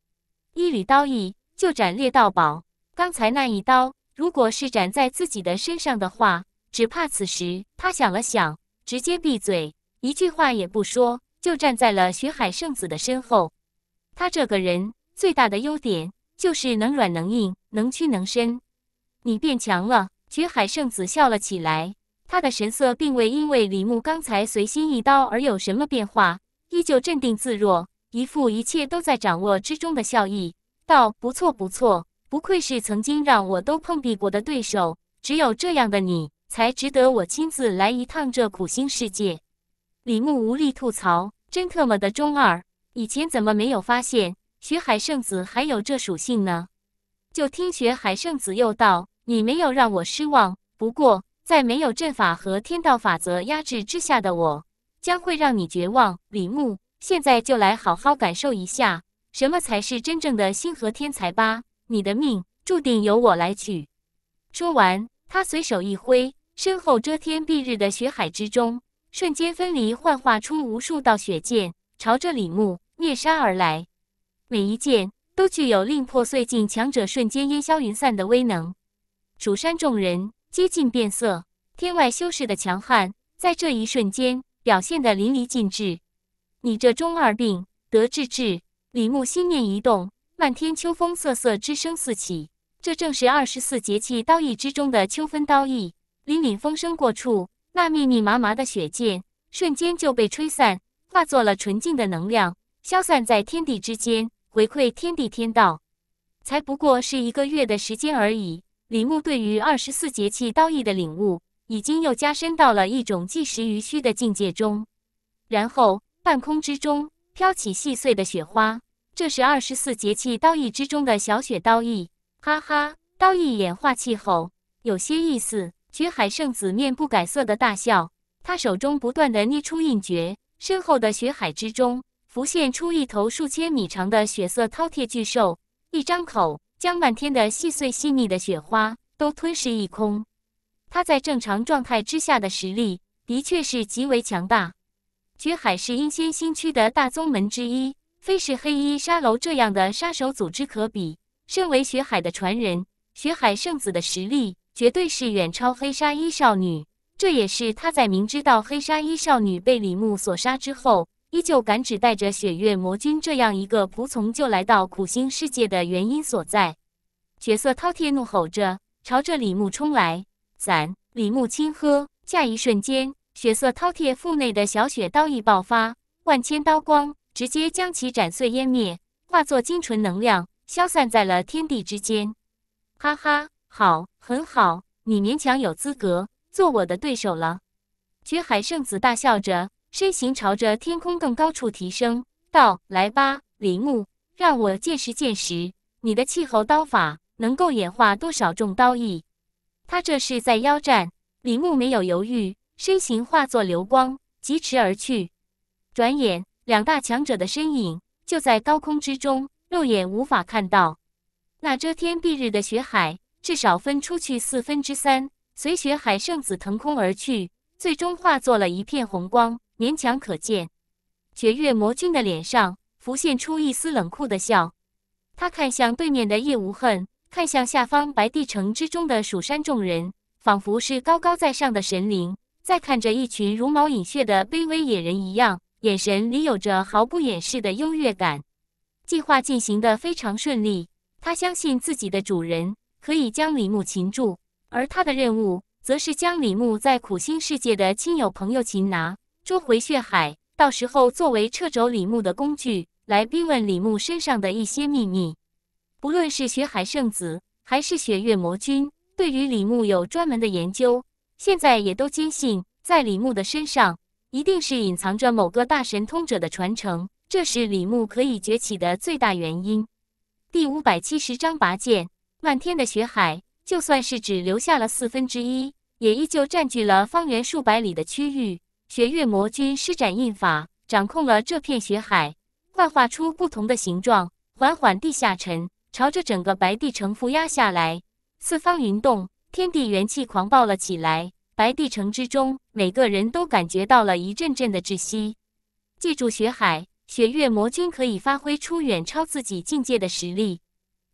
一缕刀意就斩裂道宝。刚才那一刀，如果是斩在自己的身上的话，只怕此时他想了想，直接闭嘴，一句话也不说，就站在了雪海圣子的身后。他这个人最大的优点就是能软能硬，能屈能伸。你变强了，雪海圣子笑了起来，他的神色并未因为李牧刚才随心一刀而有什么变化，依旧镇定自若。一副一切都在掌握之中的笑意，道：“不错不错，不愧是曾经让我都碰壁过的对手，只有这样的你才值得我亲自来一趟这苦心世界。”李牧无力吐槽，真特么的中二，以前怎么没有发现学海圣子还有这属性呢？就听学海圣子又道：“你没有让我失望，不过在没有阵法和天道法则压制之下的我，将会让你绝望。”李牧。现在就来好好感受一下，什么才是真正的星河天才吧！你的命注定由我来取。说完，他随手一挥，身后遮天蔽日的血海之中，瞬间分离幻化出无数道血剑，朝着李牧灭杀而来。每一剑都具有令破碎境强者瞬间烟消云散的威能。蜀山众人接近变色，天外修士的强悍在这一瞬间表现的淋漓尽致。你这中二病得治治。李牧心念一动，漫天秋风瑟瑟之声四起，这正是二十四节气刀意之中的秋分刀意。凛凛风声过处，那密密麻麻的雪剑瞬间就被吹散，化作了纯净的能量，消散在天地之间，回馈天地天道。才不过是一个月的时间而已，李牧对于二十四节气刀意的领悟，已经又加深到了一种既实于虚的境界中。然后。半空之中飘起细碎的雪花，这是二十四节气刀意之中的小雪刀意。哈哈，刀意演化气候，有些意思。绝海圣子面不改色的大笑，他手中不断的捏出印诀，身后的雪海之中浮现出一头数千米长的血色饕餮巨兽，一张口将漫天的细碎细密的雪花都吞噬一空。他在正常状态之下的实力的确是极为强大。血海是阴仙新区的大宗门之一，非是黑衣沙楼这样的杀手组织可比。身为学海的传人，学海圣子的实力绝对是远超黑纱衣少女。这也是他在明知道黑纱衣少女被李牧所杀之后，依旧敢只带着雪月魔君这样一个仆从就来到苦心世界的原因所在。角色饕餮怒吼着，朝着李牧冲来。伞，李牧轻喝，下一瞬间。血色饕餮腹内的小雪刀意爆发，万千刀光直接将其斩碎湮灭，化作精纯能量消散在了天地之间。哈哈，好，很好，你勉强有资格做我的对手了。绝海圣子大笑着，身形朝着天空更高处提升，道：“来吧，李牧，让我见识见识你的气候刀法能够演化多少种刀意。”他这是在邀战。李牧没有犹豫。身形化作流光，疾驰而去。转眼，两大强者的身影就在高空之中，肉眼无法看到。那遮天蔽日的雪海，至少分出去四分之三。随雪海圣子腾空而去，最终化作了一片红光，勉强可见。绝月魔君的脸上浮现出一丝冷酷的笑，他看向对面的叶无恨，看向下方白帝城之中的蜀山众人，仿佛是高高在上的神灵。在看着一群茹毛饮血的卑微野人一样，眼神里有着毫不掩饰的优越感。计划进行的非常顺利，他相信自己的主人可以将李牧擒住，而他的任务则是将李牧在苦心世界的亲友朋友擒拿，捉回血海，到时候作为掣肘李牧的工具，来逼问李牧身上的一些秘密。不论是血海圣子还是血月魔君，对于李牧有专门的研究。现在也都坚信，在李牧的身上，一定是隐藏着某个大神通者的传承，这是李牧可以崛起的最大原因。第五百七十章拔剑，漫天的雪海，就算是只留下了四分之一，也依旧占据了方圆数百里的区域。雪月魔君施展印法，掌控了这片雪海，幻化出不同的形状，缓缓地下沉，朝着整个白帝城覆压下来。四方云动。天地元气狂暴了起来，白帝城之中，每个人都感觉到了一阵阵的窒息。借助雪海雪月魔君，可以发挥出远超自己境界的实力。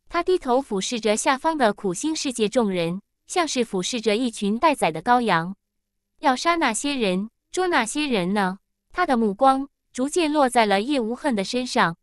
他低头俯视着下方的苦心世界众人，像是俯视着一群待宰的羔羊。要杀那些人，捉那些人呢？他的目光逐渐落在了叶无恨的身上。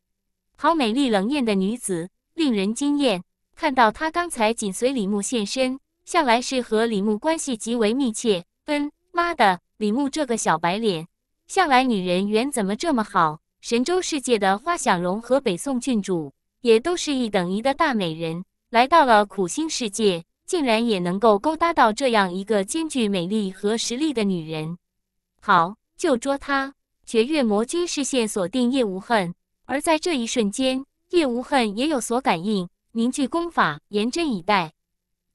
好美丽冷艳的女子，令人惊艳。看到她刚才紧随李牧现身。向来是和李牧关系极为密切。分妈的，李牧这个小白脸，向来女人缘怎么这么好？神州世界的花想容和北宋郡主也都是一等一的大美人，来到了苦心世界，竟然也能够勾搭到这样一个兼具美丽和实力的女人。好，就捉她。绝月魔君视线锁定叶无恨，而在这一瞬间，叶无恨也有所感应，凝聚功法，严阵以待。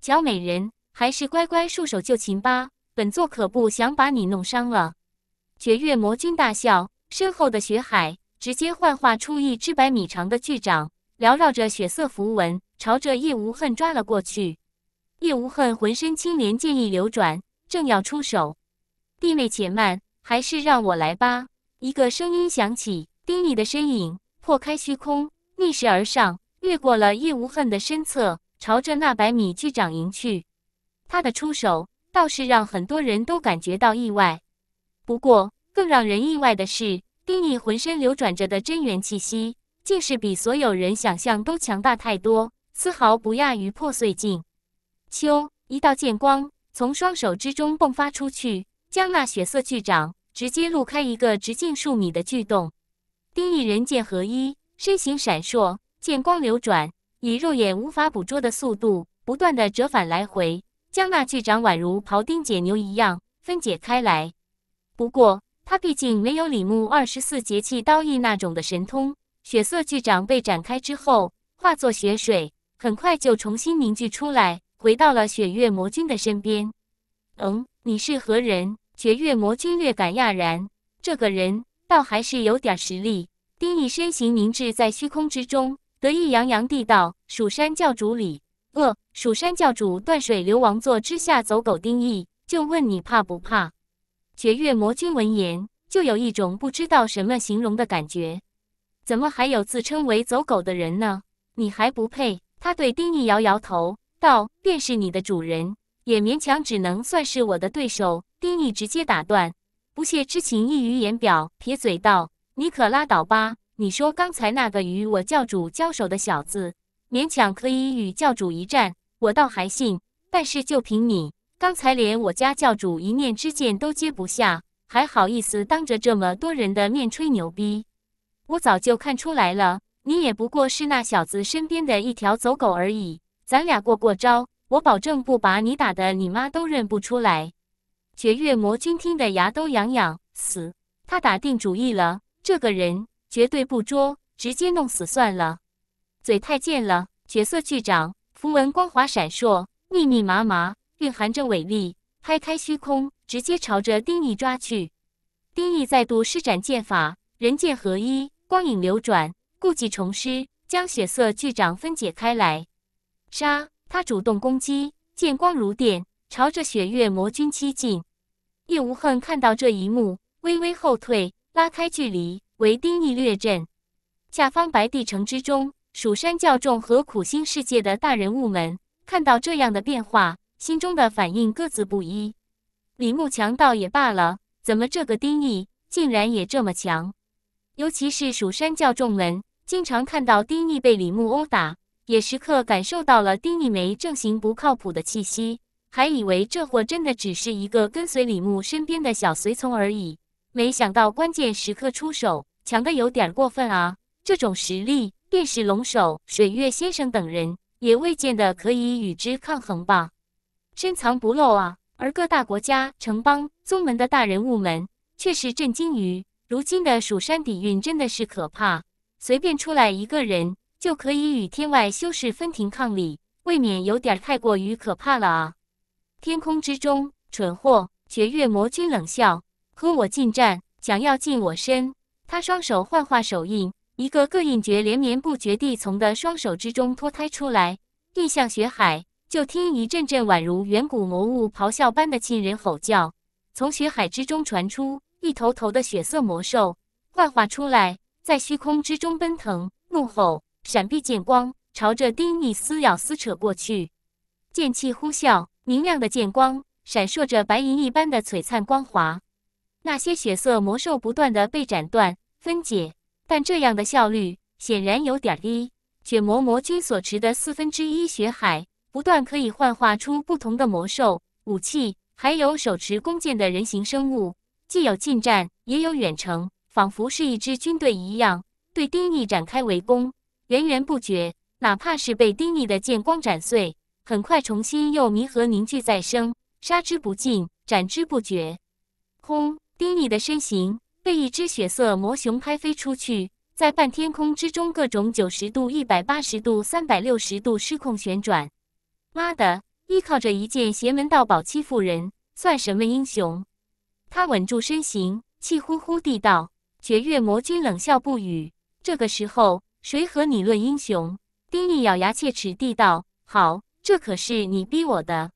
小美人，还是乖乖束手就擒吧！本座可不想把你弄伤了。绝月魔君大笑，身后的雪海直接幻化出一只百米长的巨掌，缭绕着血色符文，朝着叶无恨抓了过去。叶无恨浑身青莲剑意流转，正要出手，弟妹且慢，还是让我来吧。一个声音响起，丁毅的身影破开虚空，逆势而上，越过了叶无恨的身侧。朝着那百米巨掌迎去，他的出手倒是让很多人都感觉到意外。不过，更让人意外的是，丁毅浑身流转着的真元气息，竟是比所有人想象都强大太多，丝毫不亚于破碎境。秋，一道剑光从双手之中迸发出去，将那血色巨掌直接露开一个直径数米的巨洞。丁毅人剑合一，身形闪烁，剑光流转。以肉眼无法捕捉的速度，不断地折返来回，将那巨掌宛如庖丁解牛一样分解开来。不过，他毕竟没有李牧二十四节气刀意那种的神通，血色巨掌被展开之后，化作血水，很快就重新凝聚出来，回到了雪月魔君的身边。嗯，你是何人？雪月魔君略感讶然，这个人倒还是有点实力。丁毅身形凝滞在虚空之中。得意洋洋地道：“蜀山教主李……呃，蜀山教主断水流王座之下走狗丁义，就问你怕不怕？”绝月魔君闻言，就有一种不知道什么形容的感觉。怎么还有自称为走狗的人呢？你还不配！他对丁义摇摇头道：“便是你的主人，也勉强只能算是我的对手。”丁义直接打断，不屑之情溢于言表，撇嘴道：“你可拉倒吧！”你说刚才那个与我教主交手的小子，勉强可以与教主一战，我倒还信。但是就凭你刚才连我家教主一面之剑都接不下，还好意思当着这么多人的面吹牛逼？我早就看出来了，你也不过是那小子身边的一条走狗而已。咱俩过过招，我保证不把你打的你妈都认不出来。绝月魔君听得牙都痒痒，死！他打定主意了，这个人。绝对不捉，直接弄死算了。嘴太贱了，血色巨掌，符文光滑闪烁，密密麻麻，蕴含着伟力，拍开虚空，直接朝着丁毅抓去。丁毅再度施展剑法，人剑合一，光影流转，故技重施，将血色巨掌分解开来。杀！他主动攻击，剑光如电，朝着雪月魔君欺近。叶无恨看到这一幕，微微后退，拉开距离。为丁义略阵，下方白帝城之中，蜀山教众和苦心世界的大人物们看到这样的变化，心中的反应各自不一。李牧强倒也罢了，怎么这个丁义竟然也这么强？尤其是蜀山教众们，经常看到丁义被李牧殴打，也时刻感受到了丁义没正行不靠谱的气息，还以为这货真的只是一个跟随李牧身边的小随从而已。没想到关键时刻出手，强的有点过分啊！这种实力，便是龙首、水月先生等人，也未见得可以与之抗衡吧？深藏不露啊！而各大国家、城邦、宗门的大人物们，却是震惊于如今的蜀山底蕴，真的是可怕。随便出来一个人，就可以与天外修士分庭抗礼，未免有点太过于可怕了啊！天空之中，蠢货绝月魔君冷笑。和我近战，想要近我身，他双手幻化手印，一个个印诀连绵不绝地从的双手之中脱胎出来，印向血海。就听一阵阵宛如远古魔物咆哮般的亲人吼叫，从血海之中传出，一头头的血色魔兽幻化出来，在虚空之中奔腾怒吼，闪避剑光，朝着丁尼撕咬撕扯过去。剑气呼啸，明亮的剑光闪烁着白银一般的璀璨光华。那些血色魔兽不断的被斩断分解，但这样的效率显然有点低。血魔魔君所持的四分之一血海，不断可以幻化出不同的魔兽、武器，还有手持弓箭的人形生物，既有近战，也有远程，仿佛是一支军队一样，对丁毅展开围攻，源源不绝。哪怕是被丁毅的剑光斩碎，很快重新又弥合、凝聚、再生，杀之不尽，斩之不绝。轰！丁力的身形被一只血色魔熊拍飞出去，在半天空之中各种九十度、一百八十度、三百六十度失控旋转。妈的，依靠着一件邪门道宝欺负人，算什么英雄？他稳住身形，气呼呼地道：“绝月魔君冷笑不语。这个时候，谁和你论英雄？”丁力咬牙切齿地道：“好，这可是你逼我的。”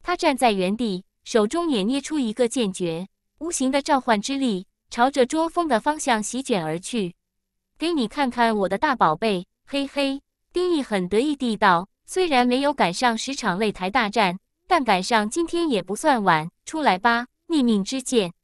他站在原地，手中也捏出一个剑诀。无形的召唤之力朝着桌风的方向席卷而去，给你看看我的大宝贝，嘿嘿！丁毅很得意地道：“虽然没有赶上十场擂台大战，但赶上今天也不算晚。”出来吧，逆命之剑！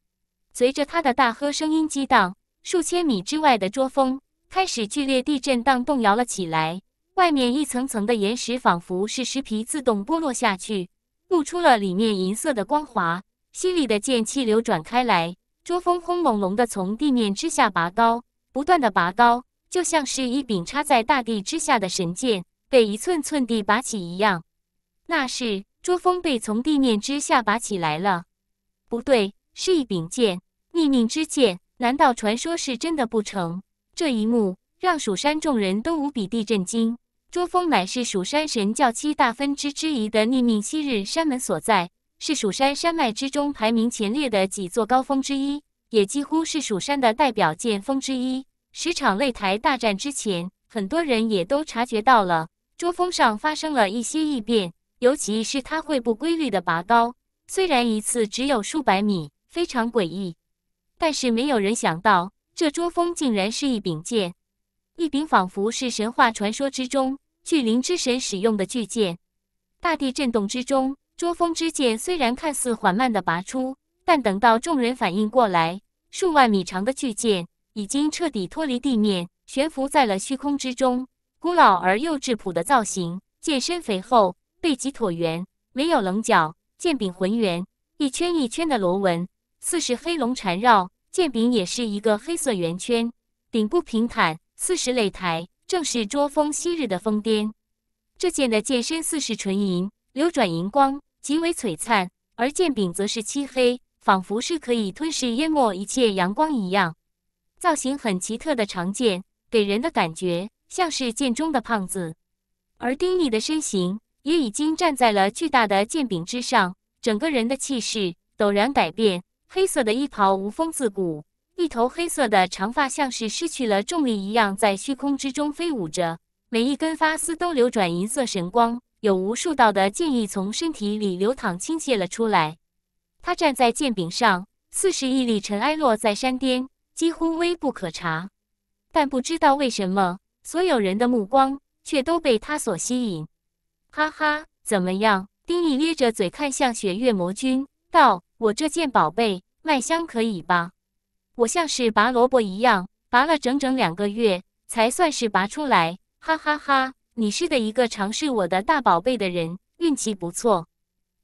随着他的大喝，声音激荡，数千米之外的桌风开始剧烈地震荡、动摇了起来。外面一层层的岩石仿佛是石皮自动剥落下去，露出了里面银色的光滑。犀利的剑气流转开来，卓风轰隆隆地从地面之下拔高，不断地拔高，就像是一柄插在大地之下的神剑被一寸寸地拔起一样。那是卓风被从地面之下拔起来了？不对，是一柄剑，逆命之剑？难道传说是真的不成？这一幕让蜀山众人都无比地震惊。卓风乃是蜀山神教七大分支之一的逆命昔日山门所在。是蜀山山脉之中排名前列的几座高峰之一，也几乎是蜀山的代表剑峰之一。十场擂台大战之前，很多人也都察觉到了桌峰上发生了一些异变，尤其是它会不规律的拔高，虽然一次只有数百米，非常诡异，但是没有人想到这桌峰竟然是一柄剑，一柄仿佛是神话传说之中巨灵之神使用的巨剑。大地震动之中。捉风之剑虽然看似缓慢地拔出，但等到众人反应过来，数万米长的巨剑已经彻底脱离地面，悬浮在了虚空之中。古老而又质朴的造型，剑身肥厚，背脊椭圆，没有棱角；剑柄浑圆，一圈一圈的螺纹似是黑龙缠绕；剑柄也是一个黑色圆圈，顶部平坦，似是擂台，正是捉风昔日的峰巅。这剑的剑身似是纯银，流转银光。极为璀璨，而剑柄则是漆黑，仿佛是可以吞噬淹没一切阳光一样。造型很奇特的长剑，给人的感觉像是剑中的胖子。而丁毅的身形也已经站在了巨大的剑柄之上，整个人的气势陡然改变。黑色的衣袍无风自古，一头黑色的长发像是失去了重力一样在虚空之中飞舞着，每一根发丝都流转银色神光。有无数道的剑意从身体里流淌倾泻了出来，他站在剑柄上，似是亿粒尘埃落在山巅，几乎微不可察。但不知道为什么，所有人的目光却都被他所吸引。哈哈，怎么样？丁毅咧着嘴看向雪月魔君，道：“我这件宝贝卖香可以吧？我像是拔萝卜一样，拔了整整两个月才算是拔出来。”哈哈哈。你是的一个尝试我的大宝贝的人，运气不错。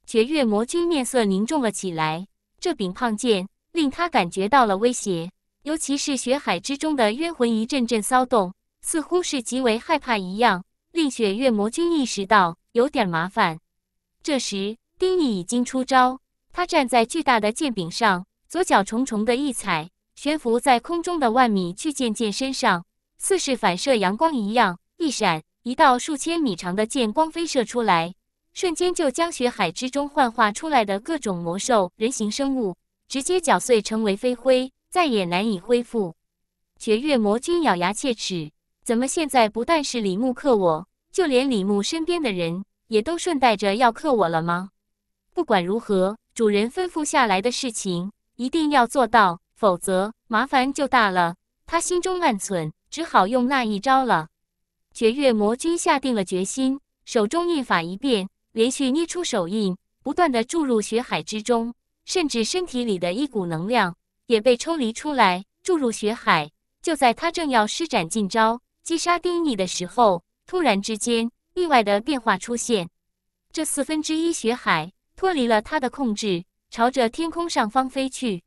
雪月魔君面色凝重了起来，这柄胖剑令他感觉到了威胁，尤其是血海之中的冤魂一阵阵骚动，似乎是极为害怕一样，令雪月魔君意识到有点麻烦。这时，丁毅已经出招，他站在巨大的剑柄上，左脚重重的一踩，悬浮在空中的万米巨剑剑身上，似是反射阳光一样一闪。一道数千米长的剑光飞射出来，瞬间就将血海之中幻化出来的各种魔兽、人形生物直接搅碎，成为飞灰，再也难以恢复。绝月魔君咬牙切齿：“怎么现在不但是李牧克我，就连李牧身边的人也都顺带着要克我了吗？”不管如何，主人吩咐下来的事情一定要做到，否则麻烦就大了。他心中暗忖，只好用那一招了。绝月魔君下定了决心，手中印法一变，连续捏出手印，不断的注入血海之中，甚至身体里的一股能量也被抽离出来，注入血海。就在他正要施展近招击杀丁一的时候，突然之间，意外的变化出现，这四分之一血海脱离了他的控制，朝着天空上方飞去。